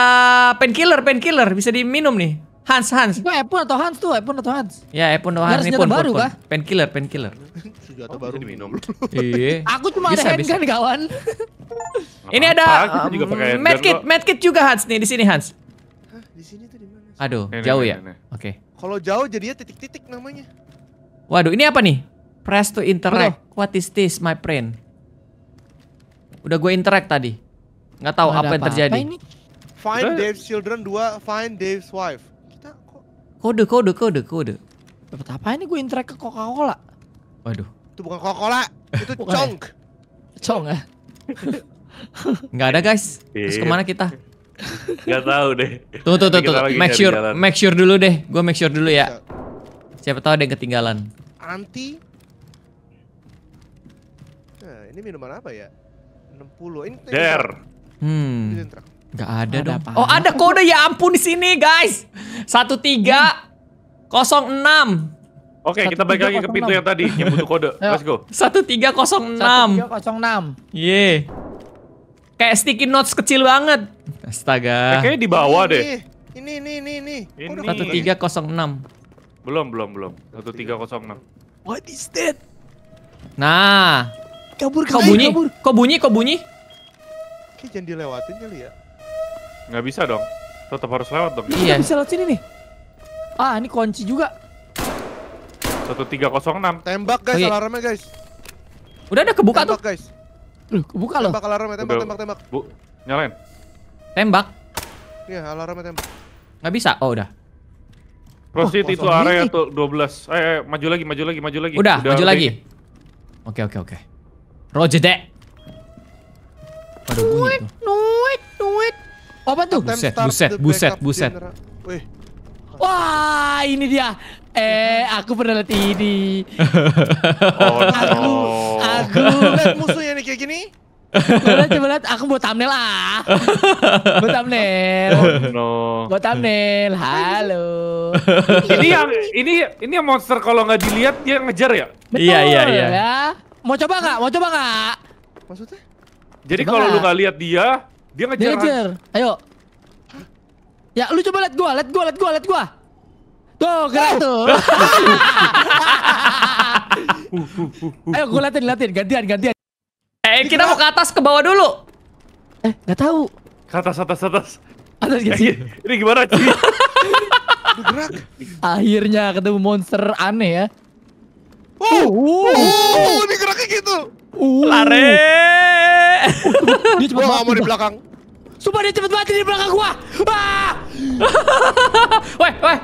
painkiller, painkiller bisa diminum nih. Hans, Hans. Itu Epon atau Hans tuh? Epon atau Hans? Ya, Epon atau Hans. Ini pun, baru kah? Painkiller, painkiller. Sudah oh, baru diminum. iya. Aku cuma bisa, ada handgun, kawan. ini ada medkit, medkit juga Hans nih di sini Hans. Di sini tuh di mana? Aduh, jauh ya. Oke. Okay. Kalau jauh jadinya titik-titik namanya. Waduh, ini apa nih? Press to interact. Halo. What is this, my friend? Udah gue interact tadi. Nggak tahu apa, apa yang terjadi. ini? Find Udah. Dave's children 2, find Dave's wife. Kita kok kode kode kode kode. Dapat apa ini gue interact ke Coca-Cola? Waduh. Itu bukan Coca-Cola, itu bukan Cong. Ya? Cong ya? Enggak eh? [LAUGHS] ada guys. Terus iya. kemana kita? Gak tahu deh. Tuh tuh tuh tuh. Make sure jalan. make sure dulu deh. Gue make sure dulu ya. Siapa tahu ada yang ketinggalan. Anti. Nah, ini minuman apa ya? 60. Ini. There. Hmm. Ini Gak ada dong. Apa? Oh ada kode ya ampun di sini guys. Satu tiga kosong enam. Oke kita balik lagi ke pintu yang tadi yang butuh kode. Let's go. Satu tiga kosong enam. Satu tiga kosong enam. Ye. Kayak sticky notes kecil banget. Astaga. Eh, kayaknya di bawah deh. Ini ini ini ini. Satu tiga kosong enam. Belum belum belum. Satu tiga kosong enam. What is that? Nah. Kabur kabur. Kok bunyi? Kabur. Kok bunyi? Kok bunyi? Kayak jangan dilewatin kali ya. Gak bisa dong. Tetap harus lewat dong. Iya. Bisa lewat sini nih. Ah, ini kunci juga. 1306. Tembak guys, okay. Oh, iya. alarmnya guys. Udah ada kebuka tembak, tuh. guys. Loh, kebuka loh. Tembak alarmnya, tembak, Udah. tembak, tembak. Bu, nyalain. Tembak. Iya, alarmnya tembak. Gak bisa. Oh, udah. Proceed oh, itu area tuh 12. Eh, eh, maju lagi, maju lagi, maju lagi. Udah, udah maju lagi. Oke, oke, oke. Roger, Dek. Waduh, bunyi No. Apa tuh? Buset, buset, buset, buset. Wah, ini dia. Eh, aku pernah lihat ini. oh, no. Aku, aku. lihat musuhnya nih kayak gini. Coba lihat, coba lihat. Aku buat thumbnail ah. buat thumbnail. Oh, no. Buat thumbnail. Halo. ini yang ini ini yang monster kalau nggak dilihat dia ngejar ya? Betul, iya, iya, iya. Ya. Mau coba nggak? Mau coba nggak? Maksudnya? Jadi kalau lu nggak lihat dia, dia ngejar. Dia ngejar. Ayo. Ya, lu coba lihat gua, lihat gua, lihat gua, lihat gua. Tuh, gerak oh. tuh. [LAUGHS] Ayo gua liatin, liatin, gantian, gantian. Eh, kita mau ke atas ke bawah dulu. Eh, nggak tahu. Ke atas, atas, atas. Atas gitu. Eh, [LAUGHS] ini gimana sih? gerak. Akhirnya ketemu monster aneh ya. Oh, oh, oh, oh, oh. ini geraknya gitu. Uh. Lari. [LAUGHS] dia cepet mati. mau di belakang. Sumpah dia cepet mati di belakang gua. Ah! woi, [LAUGHS] woi.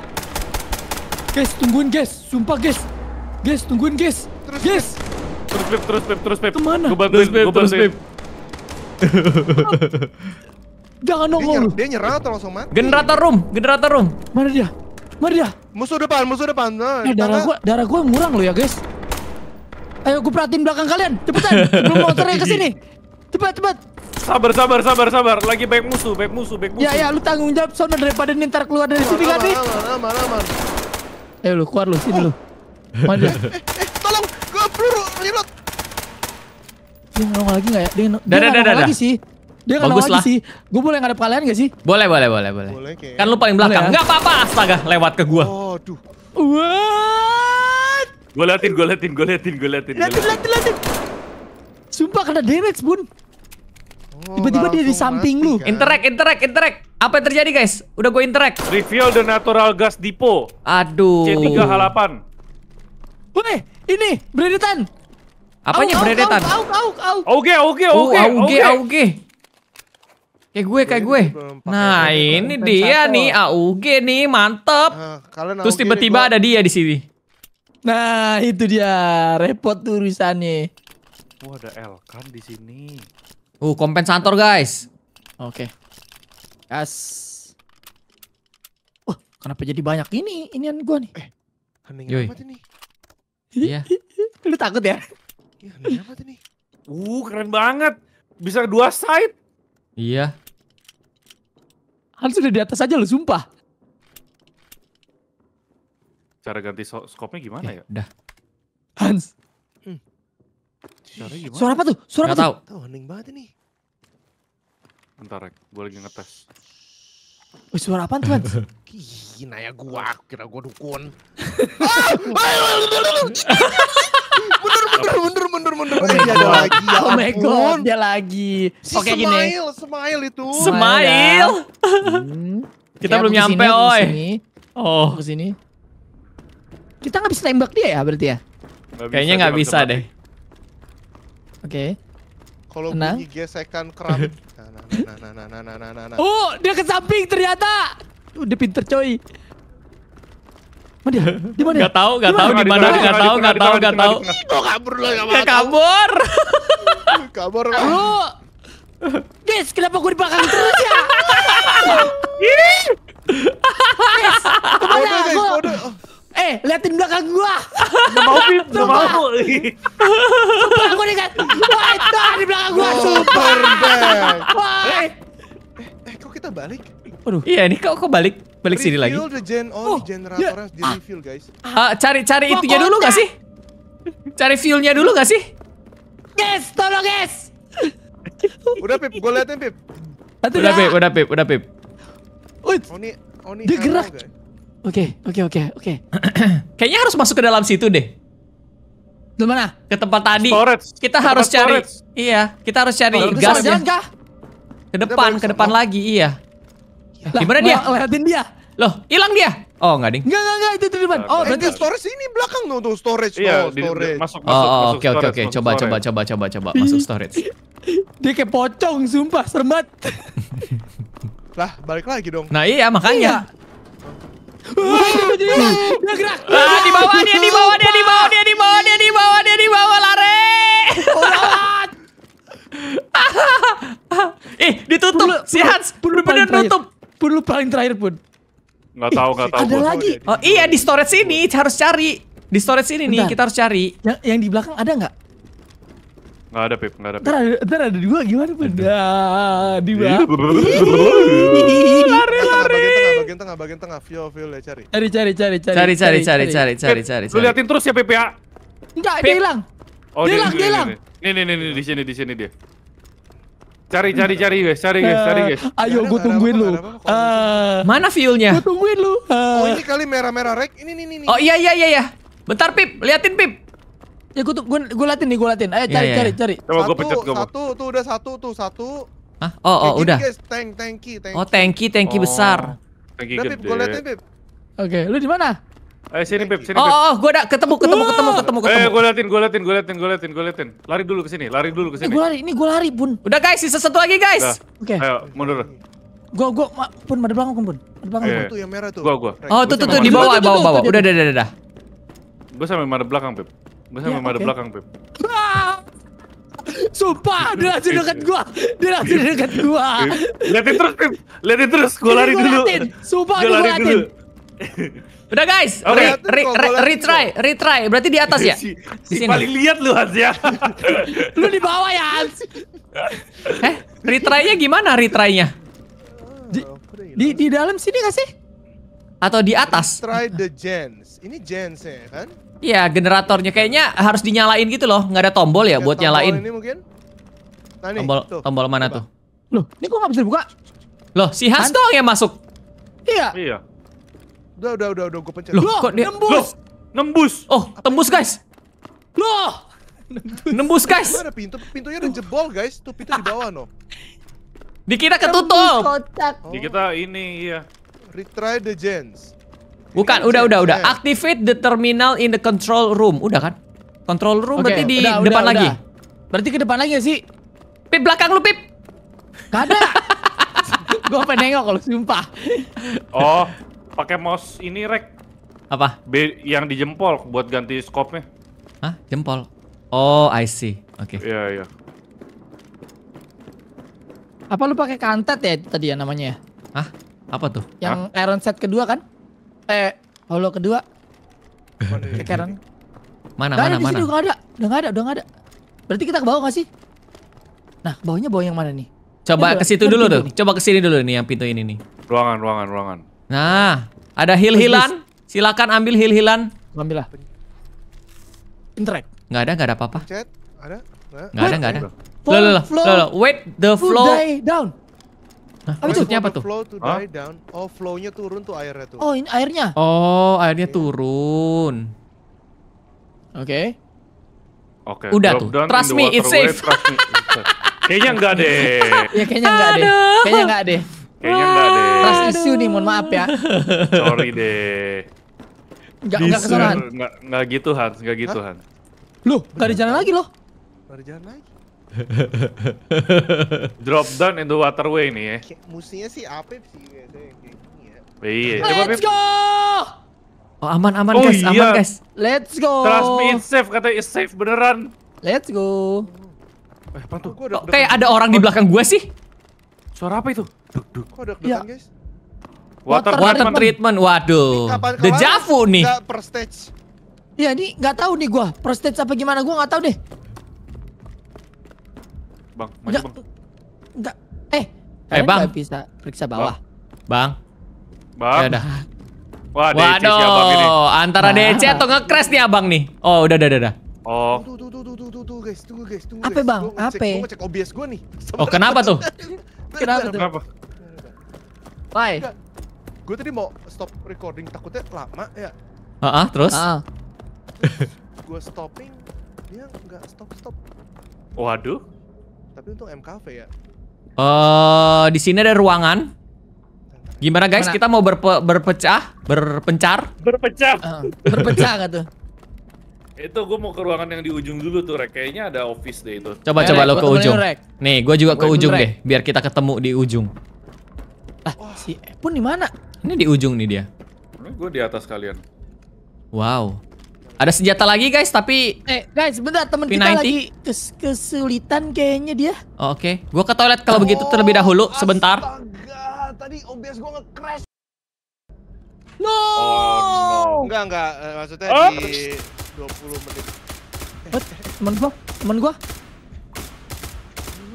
Guys, tungguin guys. Sumpah guys. Guys, tungguin guys. Terus, guys. Terus pip, terus pip, terus pip. Kemana? Gua bantuin, gua bantuin. [LAUGHS] Jangan nongol lu. Dia nyerang atau langsung mati? Generator room, generator room. Mana dia? Mana dia? Musuh depan, musuh depan. Nah, eh, darah gua, darah gua ngurang lo ya, guys. Ayo gue perhatiin belakang kalian, cepetan belum monsternya ke sini. Cepat, cepat. Sabar, sabar, sabar, sabar. Lagi baik musuh, baik musuh, baik ya, musuh. Ya, ya, lu tanggung jawab sono daripada nintar keluar dari sini kan nih. Aman, aman, aman. Ayo eh, lu keluar lu sini lu. Mana? [LAUGHS] Eh, eh, tolong, gua peluru reload. Dia nongol lagi enggak ya? Dia, dia dadah, lagi sih. Dia nggak lagi lah. sih. Gue boleh ngadep kalian gak sih? Boleh, boleh, boleh, boleh. kayak... Kan lu paling belakang. Ya? Nggak ya? apa-apa, astaga, lewat ke gua. Waduh. Oh, What? Gue liatin, gue liatin, gue liatin, gue liatin. Liatin, liatin, liatin. Sumpah kena damage, Bun. Oh, tiba-tiba dia di samping lu. Kan? Interact, interact, interact. Apa yang terjadi guys? Udah gue interact. Reveal the natural gas depot. Aduh. c 3 halapan. 8 Weh, ini beredetan. Apanya beredetan? Auk, auk, auk. Oke, auge, auge. Auge, auge. Kayak gue, kayak gue. Nah, ini dia nih AUG nih, mantep. Nah, Terus tiba-tiba ada dia di sini. Nah, itu dia. Repot tuh urusannya. Wah, oh, ada Elkan di sini. Uh, kompensator guys. Oke. Okay. Yes. Wah, kenapa jadi banyak ini? Inian gua nih. Eh, hening Yoi. ini? Iya. [LAUGHS] Lu takut ya? Iya, hening apa ini? Uh, keren banget. Bisa dua side. Iya. Harus sudah di atas aja lo sumpah. Cara ganti so skopnya gimana ya? ya? Udah. Hans, Suara gimana? Suara apa tuh? Suara Nggak apa tahu. tuh? Tahu hening banget ini. Bentar, Rek. Gue lagi ngetes. Wih, suara apaan tuh, Hans? [LAUGHS] Ih, naya gua, kira gua dukun. mundur, mundur, mundur, mundur, mundur. Oh dia ada lagi, ya Oh my god, dia lagi. Si Oke gini. Smile, smile itu. Smile. Hmm. Kita okay, belum nyampe, kesini, oi. Oh. Ke sini. Kita nggak bisa tembak dia ya berarti ya? Gak Kayaknya nggak bisa, bisa deh. Mati. Oke. Kalau bunyi gesekan keram. Oh, dia ke samping ternyata. Tuh, dia pinter coy. Mana dia? Di mana? Gak tau, gak tau di mana, gak tau, gak tau, gak tau. Itu kabur enggak mau. kabur. Kabur Lu. Guys, kenapa gue di belakang terus ya? Guys, kemana? Gue eh liatin belakang gua nggak mau Bim nggak mau sumpah gua dekat. wah itu di belakang gua oh, super bang eh, eh, eh kok kita balik Aduh. Iya nih kok kok balik balik sini lagi. Reveal the gen oh, iya. oh yeah. di ah. reveal guys. Ah, cari cari itunya dulu gak sih? Cari fuelnya dulu gak sih? Guys, tolong guys. udah Pip, gua liatin Pip. Udah, Pip, udah Pip, udah Pip. Wait. Oni, Oni dia gerak. Guys. Oke, oke, oke, oke. [CLEARS THROAT] Kayaknya harus masuk ke dalam situ deh. Di mana? Ke tempat tadi. Storage. Kita tempat harus cari. Iya, kita harus cari oh, gas ya. Kah? Ke depan, ke depan lagi, iya. Lah, Gimana dia? Lihatin dia. Loh, hilang dia. Oh, enggak, Ding. Enggak, enggak, enggak, itu di depan. Oh, berarti storage ini belakang no, tuh, storage. Iya, oh, storage. Di, masuk, masuk, oh, oh oke, oke, oke. Coba, coba, coba, coba, coba. Masuk storage. [LAUGHS] dia kayak pocong, sumpah, serem banget. [LAUGHS] lah, balik lagi dong. Nah, iya, makanya. Iya. Ah, di bawah dia, di bawah dia, di bawah dia, di bawah dia, di bawah dia, di bawah lari [LAUGHS] Eh, ditutup si Hans. bener tutup nutup. paling terakhir pun. nggak tahu, nggak tahu. Ada lagi. Oh, iya di storage sini harus cari. Di storage sini nih kita harus cari. Yang yang di belakang ada nggak Gak ada, Pip. Gak ada, Pip. Ntar ada, ntar ada dua gimana, pun? Nah, di iya. bawah. [LAUGHS] Lari, lari bagian tengah, bagian tengah. Vio, Vio, ya cari. Cari, cari, cari, cari. Cari, cari, cari, cari, cari, cari. cari. Eh, liatin terus ya PPA. Enggak, dia hilang. Oh, dia hilang, dia hilang. Nih, nih, nih, di sini, di sini dia. Cari, cari, cari guys, cari guys, eh, cari guys. Ayo, gue eh, tungguin lu. Mana fuelnya? Gue tungguin lu. Oh, ini kali merah-merah rek. Ini, ini ini Oh iya, iya, iya, iya. Bentar Pip, liatin Pip. Ya gue tuh gue gue latin nih gue latin. Ayo iya, cari iya, cari iya. cari. Coba gue pencet gue. Satu tuh udah satu tuh satu. Hah? Oh oh udah. Guys, tank tanki tanki. Oh tanki tanki oh. besar. Tanki gede. Gue liatin, Bib. Oke, lu di mana? Eh sini Bib, sini Oh, oh, gua ada ketemu ketemu ketemu ketemu ketemu. Eh, gua liatin, gua liatin, gua liatin, gua liatin, gua liatin. Lari dulu ke sini, lari dulu ke sini. gua lari, ini gua lari, Bun. Udah guys, sisa satu lagi, guys. Oke. Ayo, mundur. Gua gua Bun, ada belakang, Bun. Ada belakang. Eh. Tuh yang merah tuh. Gua gua. Oh, tuh tuh tuh di bawah, bawah, bawah. Udah, udah, udah, udah. Gua yang ada belakang, Bib. Gua yang ada belakang, Bib. Sumpah, dia langsung eh, deket eh. gua. Dia langsung deket gua. Liatin terus, Pip. Liatin terus, gua lari dulu. Sumpah, gua lari dulu. Udah guys, okay. re, re, re, retry, retry. Berarti di atas ya? Si, si paling lihat lu Hans ya. [LAUGHS] lu di bawah ya Hans. eh, retrynya gimana Retrynya? Di, oh, di, di dalam sini gak sih? Atau di atas? Retry the gens. Ini gens ya kan? Iya, generatornya kayaknya harus dinyalain gitu loh. Nggak ada tombol ya, ya buat tombol nyalain. Ini mungkin. Nah, ini, tombol tuh. tombol mana Coba. tuh? Loh, ini kok nggak bisa dibuka? Loh, si Hans An? doang yang masuk. Iya. Iya. Udah, udah, udah, udah gue pencet. Loh, loh kok dia nembus? Loh, nembus. Oh, Apa tembus, ini? guys. Loh. [LAUGHS] nembus, guys. Ada pintu? Pintunya udah jebol, guys. Tuh pintu di bawah, no. Di kita ketutup. oh. Di kita ini, iya. Retry the gens. Bukan, iya, iya, udah, udah, udah. Iya. Activate the terminal in the control room. Udah kan? Control room okay, berarti di udah, depan udah, lagi. Udah. Berarti ke depan lagi ya sih? Pip belakang lu, Pip. Gak ada. [LAUGHS] Gue pengen nengok kalau sumpah. Oh, pakai mouse ini rek. Apa? B yang di jempol buat ganti scope-nya. Hah? Jempol. Oh, I see. Oke. Okay. Iya, iya. Apa lu pakai kantet ya tadi ya namanya? Ya? Hah? Apa tuh? Yang Hah? Iron Set kedua kan? Eh, holo kedua. Kekeran. Mana, gak mana, ada, mana? Di sini udah gak ada, udah gak ada, udah gak ada. Berarti kita ke bawah gak sih? Nah, bawahnya bawah yang mana nih? Coba ke situ dulu tuh. Coba ke sini dulu nih yang pintu ini nih. Ruangan, ruangan, ruangan. Nah, ada hil-hilan. Silakan ambil hil-hilan. Ambil lah. Interact. Eh? Gak ada, gak ada apa-apa. Ada? Enggak ada, gak ada. Lo, lo, lo, wait the flow. down. Nah, apa maksudnya apa tuh? Flow to die down. Oh, flow-nya turun tuh airnya tuh. Oh, ini airnya. Oh, airnya okay. Iya. turun. Oke. Okay. Oke. Okay, Udah tuh. Trust me, it's [LAUGHS] safe. kayaknya enggak deh. [LAUGHS] ya kayaknya enggak deh. Kayaknya enggak deh. Kayaknya enggak deh. Trust issue nih, mohon maaf ya. [LAUGHS] Sorry deh. Enggak enggak kesalahan. Enggak gitu, Hans. Enggak gitu, Hans. Loh, enggak ada jalan lagi loh. Enggak ada jalan lagi. [LAUGHS] Drop down into waterway ini ya. Musinya sih apa sih Iya. Iya. Let's go! Oh aman aman oh, guys, iya. aman guys. Let's go. Trust me it's safe kata it's safe beneran. Let's go. Eh, apa tuh? oh, kayak gitu? ada orang di belakang gue sih. Suara apa itu? Duk duk. Kok ada ya. guys? Water, water treatment. treatment. Waduh. The Javu nih. Iya stage. Ya, ini nggak tahu nih gua. Per apa gimana gua nggak tahu deh. Bang, maju Bang. Enggak. Eh, eh Bang. bisa periksa bawah. Bang. Bang. Ya udah. Wah, DC Waduh, si abang ini. antara nah. DC atau nge-crash nih abang nih. Oh, udah, udah, udah. udah. Oh. Tuh, tuh, tuh, tuh, tuh, tuh, tuh, guys, tunggu guys, tunggu Apa bang? Apa? Gue cek OBS gua nih. Sabar. Oh, kenapa tuh? kenapa tuh? Kenapa? Why? Gua tadi mau stop recording, takutnya lama ya. Heeh, uh -uh, terus? Uh -uh. gua stopping, dia nggak stop-stop. Waduh. Tapi untuk MKV ya. Eh, uh, di sini ada ruangan. Ya. Gimana guys? Mana? Kita mau berpe berpecah, berpencar? Berpecah. Uh, berpecah gak itu gue mau ke ruangan yang di ujung dulu tuh rek kayaknya ada office deh itu coba ya, coba rek, lo ke ujung rek. nih gue juga gua ke ujung deh biar kita ketemu di ujung ah si pun di mana ini di ujung nih dia gue di atas kalian wow ada senjata lagi guys, tapi eh guys, bentar teman kita lagi kes kesulitan kayaknya dia. Oh, Oke, okay. gua ke toilet kalau oh, begitu terlebih dahulu oh, astaga. sebentar. Tadi OBS gua nge-crash. No. Oh, no. Enggak, enggak. Eh, maksudnya oh. di 20 menit. Temen gua, temen gua.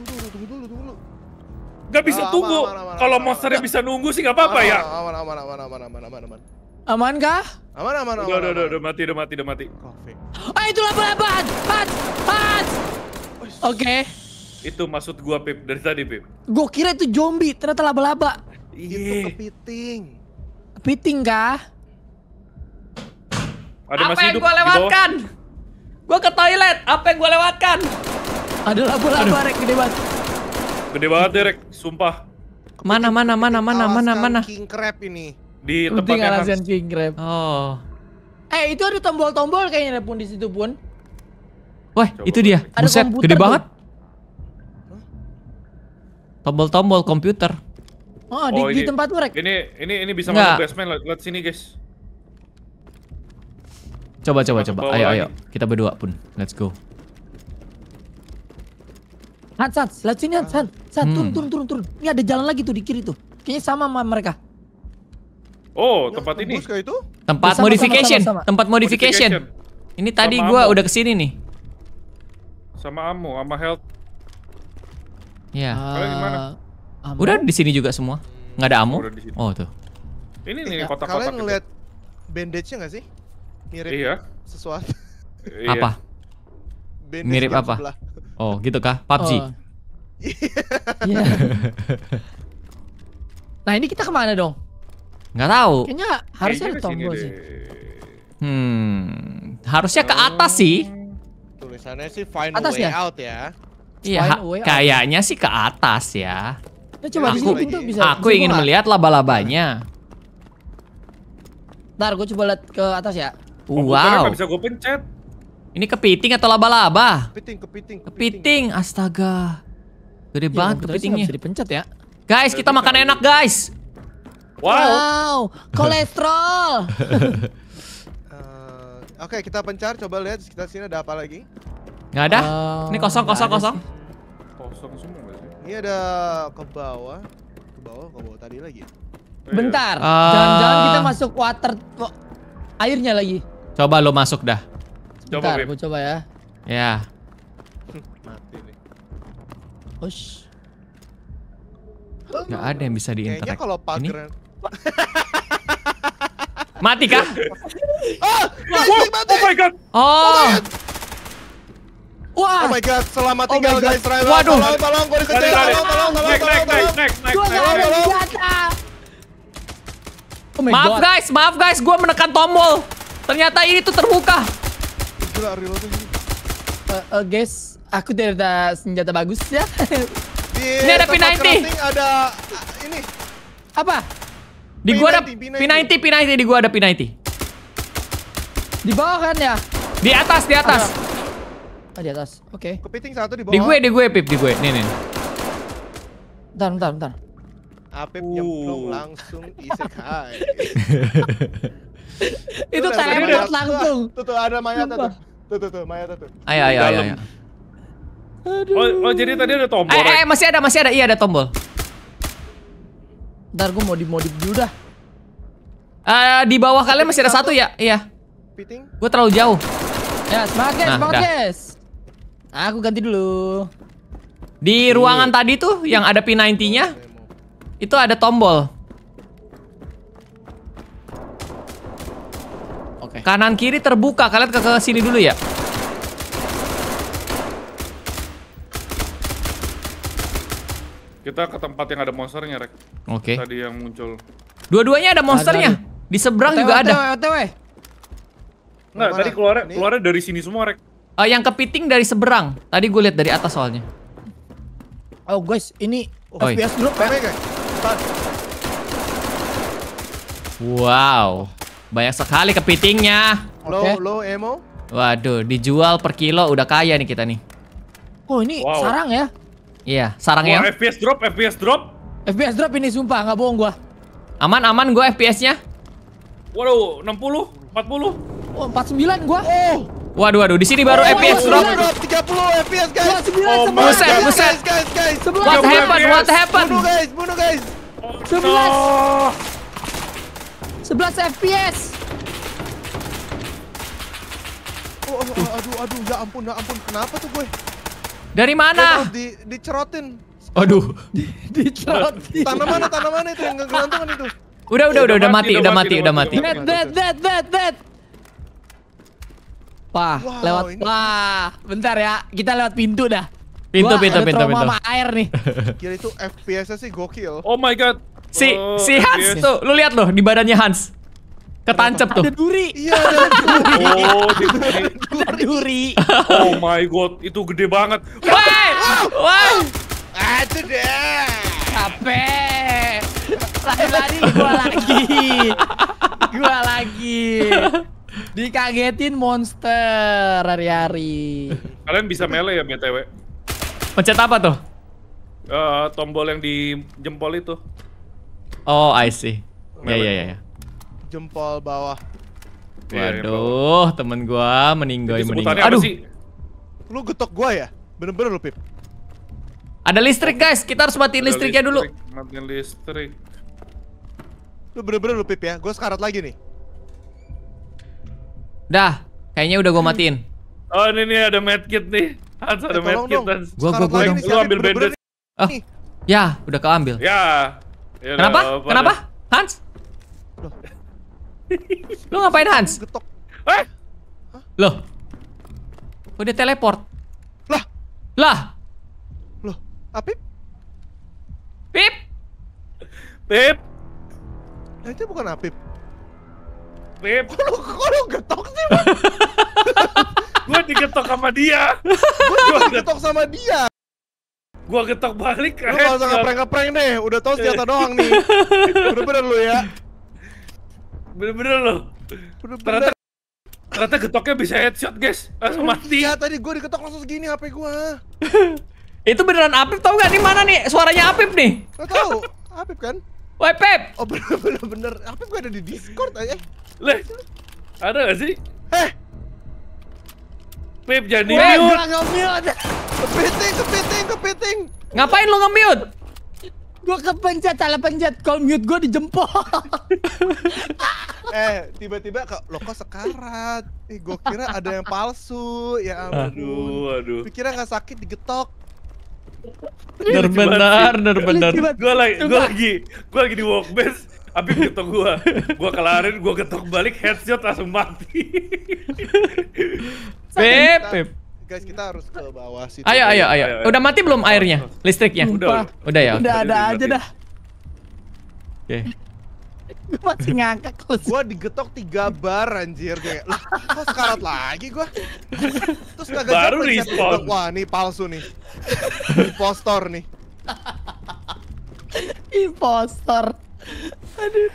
Tunggu dulu, tunggu dulu, tunggu dulu. Gak bisa aman, tunggu. Kalau monsternya bisa nunggu sih nggak apa-apa ya. Aman, aman, aman, aman, aman, aman, aman. Aman kah? Aman, aman, aman. Udah, udah, udah, mati, udah mati, udah mati. Ah, itu laba-laba! Pat! Pat! Oke. Itu maksud gua, Pip, dari tadi, Pip. Gua kira itu zombie, ternyata laba-laba. Itu iya. kepiting. Kepiting kah? Ada apa yang gua lewatkan? Gua ke toilet, apa yang gua lewatkan? Ada laba-laba, Rek, gede banget. Gede banget, Rek, sumpah. Mana, mana, mana, mana, mana, mana. King crab ini di Penting tempatnya Hans. King Crab. Oh. Eh, itu ada tombol-tombol kayaknya pun di situ pun. Wah, Coba. itu dia. Ada Buset, gede tuh. banget. Tombol-tombol komputer. Oh, di, oh, ini, di tempat mereka. Ini ini ini bisa Nggak. masuk basement. Lihat, lihat sini, guys. Coba coba coba. Ayo ayo. Kita berdua pun. Let's go. Hat, sat, lihat sini Hat, sat. Sat, turun, hmm. turun, turun, turun. Ini ada jalan lagi tuh di kiri tuh. Kayaknya sama sama mereka. Oh, iya, tempat ini. Tempat sama, modification, sama, sama, sama. tempat modification. modification. Ini tadi sama gua ammo. udah kesini nih. Sama ammo, sama health. Iya. Uh, udah di sini juga semua. Gak ada ammo? Oh, tuh. Ini nih eh, kotak-kotak. kalian ngeliat bandage-nya nggak sih? Mirip iya. sesuatu. [LAUGHS] Iya. Apa? Bandage Mirip apa? Sebelah. Oh, gitu kah? PUBG. Oh. [LAUGHS] Iya. nah, ini kita kemana dong? Nggak tahu. Kayaknya harusnya ada tombol sih. Hmm, harusnya ke oh. atas sih. Tulisannya sih find atas way ya? out ya. Iya, kayaknya sih ke atas ya. ya coba aku, pintu bisa. Aku ingin melihat laba-labanya. Ntar gue coba lihat ke atas ya. Oh, wow. bisa gue pencet. Ini kepiting atau laba-laba? Kepiting, kepiting, kepiting. Kepiting, astaga. Gede ya, banget kepitingnya. Bisa dipencet ya. Guys, kita makan enak guys. Wow. wow. Kolesterol. uh, [LAUGHS] Oke, okay, kita pencar. Coba lihat kita sini ada apa lagi. Gak ada. Uh, Ini kosong, kosong, kosong. Kosong semua berarti. Ini ada ke bawah. Ke bawah, ke bawah tadi lagi. Iya. Bentar. Eh. Jangan-jangan uh, kita masuk water airnya lagi. Coba lo masuk dah. Bentar, coba, gue coba ya. Ya. Mati nih. Gak ada yang bisa diinterak. Kayaknya kalau pagar [LAUGHS] Mati kah? Ah, oh, oh, mati. oh my god. Oh. oh my god. Wah. Oh my god, selamat oh tinggal oh guys. Raya, Waduh. Tolong, tolong, Tolong, Tolong, Tolong, tolong, tolong, Tolong, tolong, naik, naik, Oh my maaf god. guys, maaf guys, gue menekan tombol. Ternyata ini tuh terbuka. Gila, Uh, uh, guys, aku tidak ada senjata bagus ya. Di ini ada P90. Ada ah, ini. Apa? Di gua ada P90, P90, P90 di gua ada P90. Di bawah kan ya? Di atas, di atas. Ah, di atas. Oke. Okay. Kepiting satu di bawah. Di gue, di gue, Pip, di gue. Nih, nih. Bentar, bentar, bentar. Apip ah, uh. nyemplung langsung isekai. [LAUGHS] itu tembak langsung. Tuh, tuh ada mayat tuh. Tuh, tuh, tuh mayat tuh. Ayo, ayo, ayo. ayo. Oh, oh, jadi tadi ada tombol. Eh, eh, masih ada, masih ada. Iya, ada tombol. Ntar gue modif-modif dulu dah. Uh, di bawah kalian masih ada satu ya? Iya. Gue terlalu jauh. Ya, semangat guys, nah, semangat dah. guys. Aku ganti dulu. Di iya. ruangan tadi tuh yang ada P90-nya itu ada tombol. Oke. Kanan kiri terbuka. Kalian ke, ke sini dulu ya. Kita ke tempat yang ada monsternya, Rek. Oke. Okay. Tadi yang muncul. Dua-duanya ada monsternya. Di seberang juga ada. OTW. Enggak, tadi keluar keluarnya dari sini semua, Rek. Uh, yang kepiting dari seberang. Tadi gue lihat dari atas soalnya. Oh, guys, ini Oi. Oh, iya. FPS dulu, guys. Wow. Banyak sekali kepitingnya. Low, okay. low emo. Waduh, dijual per kilo udah kaya nih kita nih. Oh, ini wow. sarang ya? Iya, sarangnya. Oh, FPS drop, FPS drop. FPS drop ini sumpah nggak bohong gua. Aman aman gua FPS-nya. Waduh, 60, 40. Oh, 49 gua. Oh. Waduh, waduh, di sini baru oh, FPS drop. 30 FPS, guys. 29 oh, buset, buset. Guys, guys, guys. Sebelah. What happened? FPS. What happened? Bunuh, guys. Bunuh, guys. Oh, 11. No. 11 FPS. Oh, aduh, oh, oh, aduh, aduh, ya ampun, ya ampun. Kenapa tuh gue? Dari mana? di, dicerotin. Aduh. Di, dicerotin. Tanaman, tanaman itu yang ngegelantungan itu. Udah, udah, udah, udah mati, udah mati, udah mati. Dead, dead, dead, dead, dead. Wah, wow, lewat. Ini... Wah, bentar ya. Kita lewat pintu dah. Pintu, Wah, pintu, pintu, pintu. Sama air nih. [LAUGHS] Kira itu FPS-nya sih gokil. Oh my god. Si, oh, si Hans tuh, lu lihat loh di badannya Hans. Ketancep tuh. Ada duri. Iya, ada duri. [LAUGHS] Oh, duri. duri. Oh my god, itu gede banget. Woi! Woi! Aduh deh. Capek. Lari-lari gua lagi. Gua lagi. Dikagetin monster hari-hari. Kalian bisa mele ya BTW? Pencet apa tuh? Uh, tombol yang di jempol itu. Oh, I see. Iya, iya, iya jempol bawah. Iya, waduh, temen gua meninggoy meninggoy. Aduh. Sih? Lu getok gua ya? Bener-bener lu, Pip. Ada listrik, guys. Kita harus matiin listriknya dulu. Matiin listrik. Lu bener-bener lu, Pip ya. Gua sekarat lagi nih. Dah, kayaknya udah gua hmm. matiin. Oh, ini nih ada medkit nih. Hans ada eh, medkit, Gua gua gua Lu ambil bandage. Oh. Ya, udah keambil. Ya. ya Kenapa? Kenapa? Hans? Duh. Lo ngapain Hans? Getok. Eh? Hah? Loh. Oh dia teleport. Lah. Lah. Loh, Apip? Ah, Pip. Pip. Nah, itu bukan Apip. Pip. Kok lu, kok lu getok sih, [LAUGHS] Gue digetok sama dia. Gue juga getok sama dia. Gue getok balik. Lu gak usah eh. ngeprank-ngeprank deh. Udah tau senjata [LAUGHS] doang nih. Udah bener lu ya. Bener-bener loh. Bener-bener. Ternyata ternyata getoknya bisa headshot, guys. Langsung iya, mati. Ya, tadi gue diketok langsung segini HP gue. [LAUGHS] Itu beneran Apip tau gak? Ini mana nih? Suaranya Apip nih. Gak tau. Apip kan? Woi, Pep. Oh, bener-bener. Apip gue ada di Discord aja. Leh. Ada gak sih? Heh. Pip, jangan di-mute. Kepiting, kepiting, kepiting. Ngapain lo nge Gue kepencet, salah pencet. Call mute gue di jempol. eh, tiba-tiba kok lo kok sekarat. Eh, gue kira ada yang palsu. Ya ampun. Aduh, aduh. Kira nggak sakit digetok. Nerbenar, Benar, Gue lagi, gue lagi, gue lagi di workbench. tapi getok gue. Gue kelarin, gue getok balik, headshot langsung mati. Pep, pep. Guys, kita harus ke bawah situ. Ayo, ayo, ayo. Udah mati belum airnya? Listriknya? Udah. Udah ya. Udah ada aja dah. Oke. Masih ngangkat kok. Gua digetok tiga bar anjir kayak. Lah, kok sekarat lagi gua? Terus kagak Baru respon. Wah, nih palsu nih. Impostor nih. Impostor. Aduh.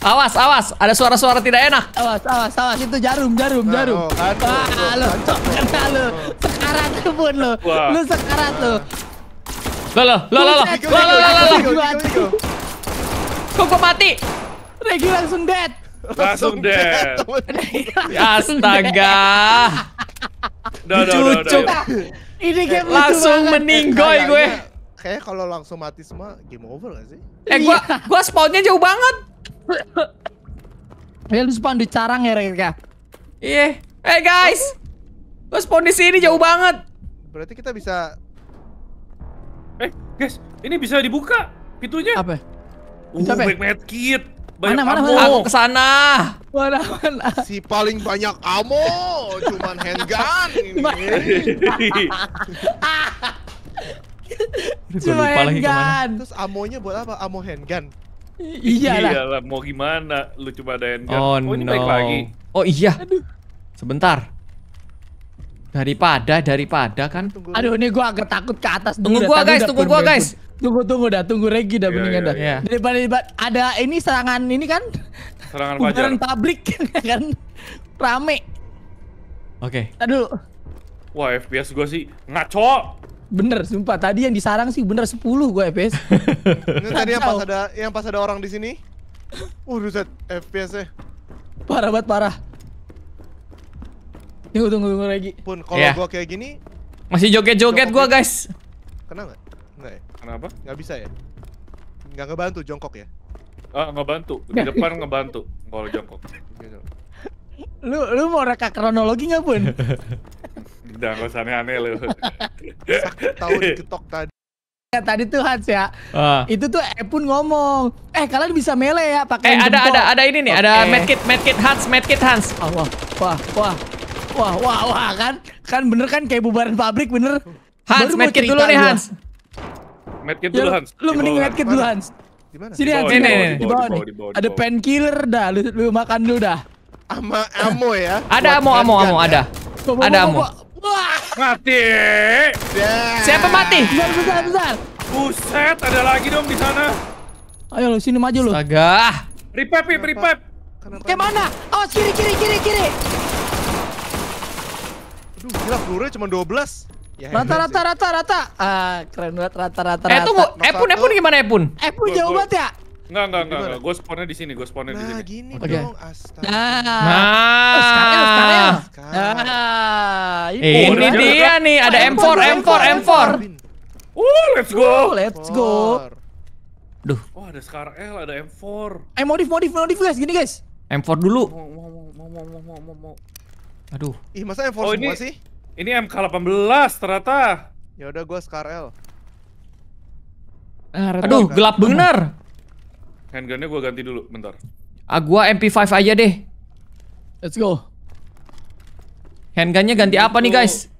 Awas, awas, ada suara-suara tidak enak. Awas, awas, awas, itu jarum, jarum, jarum. Nah, oh, Wah, lo cok lo lo, sekarat lo lo lo, lo lo lo. Lo lo lo lo lo lo lo lo lo. lo lo mati? lo lo lo Langsung lo [LAUGHS] Astaga. lo Ini lo langsung meninggoy gue kayak kalau langsung mati semua game over gak sih? Eh gua iya. gua spawnnya jauh banget. Eh [LAUGHS] lu spawn di carang ya Reka. Iya. Yeah. Hey guys. Gua spawn di sini jauh banget. Berarti kita bisa Eh, guys, ini bisa dibuka pintunya. Apa? Uh, back med kit. Banyak mana, mana, mana? Aku kesana. Mana, mana? Si paling banyak ammo, cuman handgun ini. [LAUGHS] [LAUGHS] Cuma handgun. Terus amonya buat apa? Amo handgun. Iya lah. mau gimana? Lu cuma ada handgun. Oh, oh ini no. lagi. Oh iya. Aduh. Sebentar. Daripada, daripada kan. Aduh, ini gua agak takut ke atas. Tunggu, gua guys, tunggu gua guys. Tunggu, tunggu dah, tunggu Regi dah yeah, mendingan yeah, dah. Yeah. Daripada, ada ini serangan ini kan. Serangan Ubaran publik [LAUGHS] ya kan rame. Oke. Okay. Aduh. Wah, FPS gua sih ngaco. Bener, sumpah. Tadi yang disarang sih bener 10 gue FPS. Ini tadi yang pas ada yang pas ada orang di sini. Uh, ruset FPS-nya. Parah banget, parah. Tunggu, tunggu, tunggu lagi. Pun, kalau yeah. gue kayak gini... Masih joget-joget gue, ya? guys. Kena nggak? Nggak ya? Kenapa? Nggak bisa ya? Nggak ngebantu jongkok ya? Ah, ngebantu. Di depan ngebantu kalau jongkok. Gitu. Lu, lu mau reka kronologi nggak, Pun? [LAUGHS] udah nggak usah aneh-aneh lu. [LAUGHS] Sakit di ketok tadi. Ya, tadi tuh Hans ya, uh. itu tuh e pun ngomong, eh kalian bisa mele ya pakai. Eh ada jempol. ada ada ini nih, okay. ada medkit medkit Hans medkit Hans. Allah, wah wah wah wah wah kan kan bener kan kayak bubaran pabrik bener. Hans medkit dulu nih Hans. Medkit dulu ya, Hans. Lu mending medkit dulu Hans. Di mana? Sini aja di bawah nih. Ada painkiller dah, lu, lu makan dulu dah. Ama amo ya. Ada amo amo amo kan ada. Ya? Ada amo Wah. Mati. Yeah. Siapa mati? Besar, besar, besar. Buset, ada lagi dong di sana. Ayo lu sini maju lu. Astaga. Repep, repep. Ke mana? Oh, kiri, kiri, kiri, kiri. Aduh, gila pelurunya cuma 12. Ya, rata, rata, rata, rata, rata. Ah, keren banget rata, rata, rata. Eh, tunggu. Epun, Epun gimana, Epun? Epun jauh banget ya? Enggak, enggak, enggak, enggak. Gue spawnnya di sini, gue spawnnya di nah, sini. Nah, gini dong, astaga. Nah, nah. Nah, ini, dia nih, ada M4, M4, M4. Uh, let's go. Uh, let's go. Duh. Oh, ada L eh, ada M4. Eh, modif, modif, modif guys, gini guys. M4 dulu. Aduh. Ih, masa M4 semua sih? Ini MK18 ternyata. Ya udah gua Scar L Aduh, gelap bener. Handgunnya gue ganti dulu, bentar. Ah, gue MP5 aja deh. Let's go. Handgunnya ganti apa nih guys?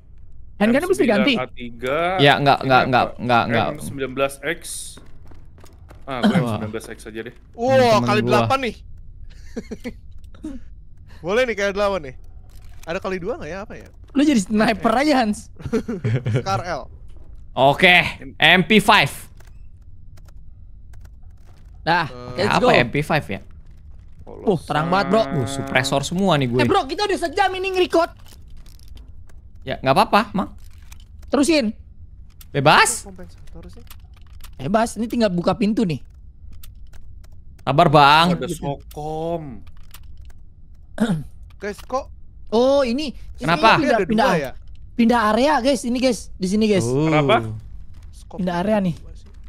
Handgunnya mesti ganti. A3. Ya, enggak enggak enggak nggak m 19 x Ah, m 19 x aja deh. Wow, [LAUGHS] kali delapan 8 nih. Boleh nih kayak 8 nih. Ada kali 2 nggak ya apa ya? Lu jadi sniper eh. aja Hans. [LAUGHS] Scar L. Oke, MP5. Dah, uh, let's apa go. MP5 ya? Oh, uh, terang banget bro. Uh, suppressor semua nih gue. Eh bro, kita udah sejam ini ngerekord. Ya, nggak apa-apa, Mang. Terusin. Bebas. Bebas, ini tinggal buka pintu nih. Sabar bang. Ada sokom. [CLEARS THROAT] guys kok? Oh ini. Kenapa? Ini pindah, pindah, pindah, ya? pindah area guys, ini guys, di sini guys. Oh. Kenapa? Pindah area nih.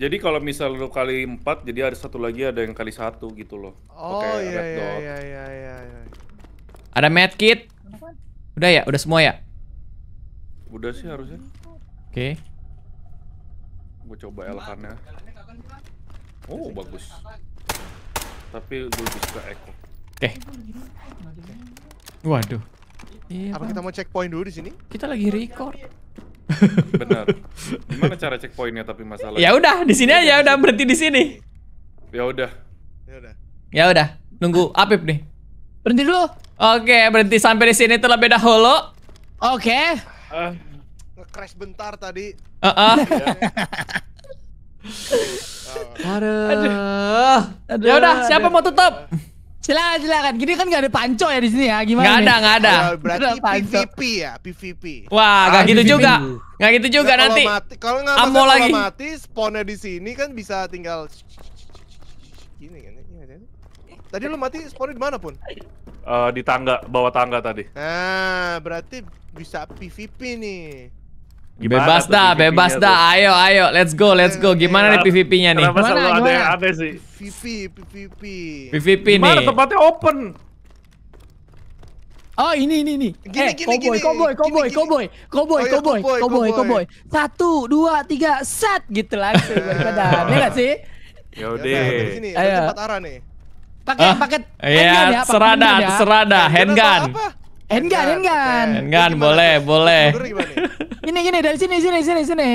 Jadi kalau misal lu kali empat, jadi ada satu lagi ada yang kali satu gitu loh. Oh iya, iya, iya iya iya iya. Ada medkit? Udah ya, udah semua ya? Udah sih harusnya. Oke. Okay. Gue coba elkannya. Oh, bagus. Tapi gue lebih suka echo. Oke. Okay. Waduh. Iya, Apa kita mau checkpoint dulu di sini? Kita lagi record. Benar. Gimana cara cek poinnya tapi masalah? Ya udah, di sini aja ya udah berhenti di sini. Ya udah. Ya udah. Ya udah, nunggu Apip nih. Berhenti dulu. Oke, berhenti sampai di sini terlebih dahulu. Oke. Okay. Uh, crash bentar tadi. Uh -uh. Aduh. Aduh. Ya udah, siapa mau tutup? Silakan, silakan. Gini kan gak ada panco ya di sini ya? Gimana? Gak ada, nggak gak ada. berarti PVP ya, PVP. Wah, ah, gitu gak gitu juga. Gak gitu juga nanti. kalau nggak mau lagi. kalau mati, spawnnya di sini kan bisa tinggal gini kan. Ya, iya, iya. Tadi lo mati spawnnya di mana pun? Uh, di tangga, bawah tangga tadi. Nah, berarti bisa PVP nih. Gimana bebas dah, bebas dah. Ayo, ayo, let's go, let's go. Gimana nih PVP-nya nih? Kenapa selalu ada yang aneh sih? PVP, PVP. PVP nih. Mana tempatnya open? Oh ini ini ini. Gini, eh, gini, cowboy, gini, cowboy, cowboy, oh, iya, cowboy, cowboy, cowboy, cowboy, cowboy, Satu, dua, tiga, set gitu lah. daripada ini gak sih? Yaudah. Yaudah sini, Ayo. Tempat arah nih. Pakai ah, pakai. Iya, serada, ya, serada, handgun. Ya. Engan, enggan. Enggan boleh, boleh. Ini, gini, dari sini, sini, sini, sini.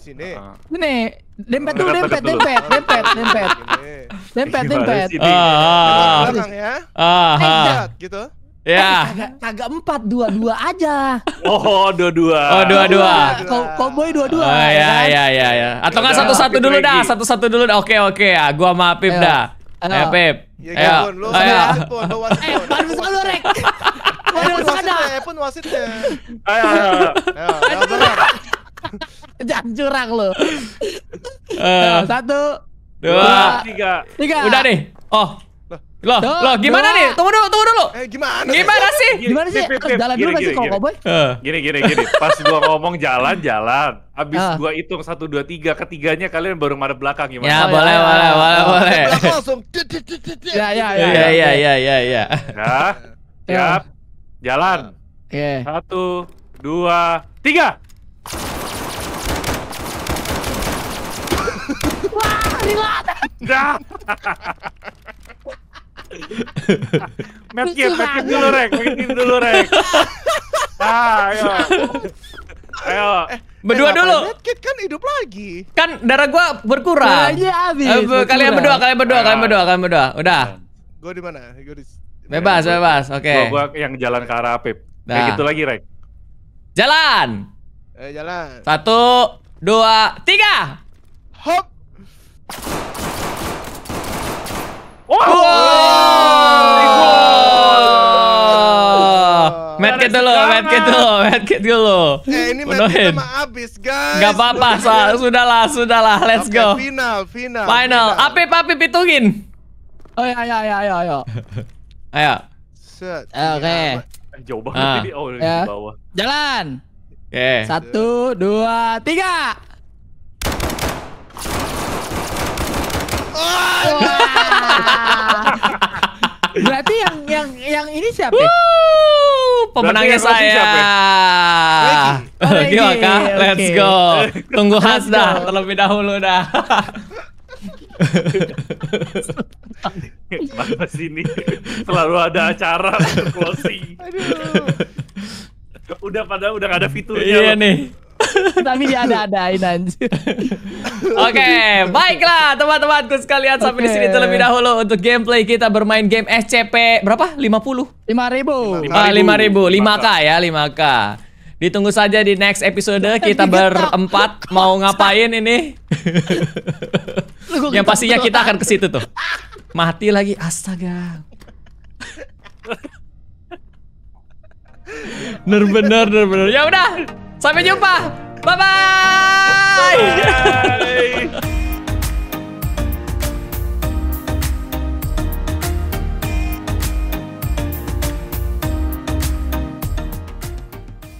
Sini. Sini. Dempet dulu, dempet, dempet, dempet, dempet. Dempet, dempet. Ah. Ya? ah, ah, ah. Gitu. Ya. Eh, kagak empat, dua-dua aja. Oh, dua-dua. Oh, dua-dua. Cowboy dua-dua. Oh, ya, kan? ya, ya, ya. Atau nggak satu-satu dulu dah, satu-satu dulu dah. Oke, oke. Ya, gua maafin dah. Eh, Pep. Ya, ayo. Ya, lu ayo. Pun, lu wasit eh, pun. sama lu, Rek. [LAUGHS] Baru sama ada. Eh, wasit ya. Ayo, ayo. Ayo, Jangan curang lu. Eh. Nah, satu, dua, tiga. Tiga. Udah deh. Oh, Loh, Duh, loh gimana dua. nih? Tunggu dulu, tunggu dulu. Eh, gimana? Gimana sih? Gini, gimana sih? Harus jalan dulu gini, gini, kalau cowboy? Gini, gini, gini. Pas gua ngomong jalan, jalan. Abis uh. gua hitung 1, 2, 3. Ketiganya kalian baru madep belakang gimana? Ya, oh, boleh, ya, boleh, ya, boleh, boleh. boleh, boleh, Langsung. Ya, ya, ya. Ya, ya, ya, ya, ya. Ya, Ya, siap. Jalan. Oke. 1, 2, 3. Wah, dilat. Dah. [LAUGHS] Medkit, iya, medkit dulu rek, medkit dulu rek. [LAUGHS] Ah, ayo. Ayo. Eh, berdua eh, dulu. Medkit kan hidup lagi. Kan darah gua berkurang. Nah, iya, habis. Eh, kalian berdua, kalian berdua, kalian berdua, kalian berdua. Udah. Gue di mana? Gue di Bebas, bebas. Oke. Gue yang jalan ke arah Apip. Nah. Kayak gitu lagi, Rek. Jalan. Eh, jalan. Satu, dua, tiga. Hop. Wow. wow. Medkit dulu, medkit dulu, medkit dulu. Eh ini medkit sama abis guys. Gak apa-apa, so, sudahlah, sudahlah, let's okay, go. Final, final. Final. api apip hitungin. Oh ayo, ayo, ayo, ayo. ayo. Set. Eh, oke. Okay. Iya, eh, jauh banget ah. ini. Oh, ya. bawah. Jalan. Oke. Okay. Satu, dua, tiga. Berarti yang yang yang ini siapa? Wuh, pemenangnya saya. Oke, oh, okay, let's go. Tunggu Hasda terlebih dahulu dah. [LAUGHS] Mana sini selalu ada acara closing? Aduh. Udah padahal udah ada fiturnya. Iya nih. Tapi dia ada adain anjir. Oke, baiklah teman-temanku sekalian sampai di sini terlebih dahulu untuk gameplay kita bermain game SCP berapa? 50. 5000. 5000, 5K ya, 5K. Ditunggu saja di next episode kita berempat mau ngapain ini. Yang pastinya kita akan ke situ tuh. Mati lagi astaga. Bener bener bener bener. Ya udah. Sampai jumpa. Bye-bye.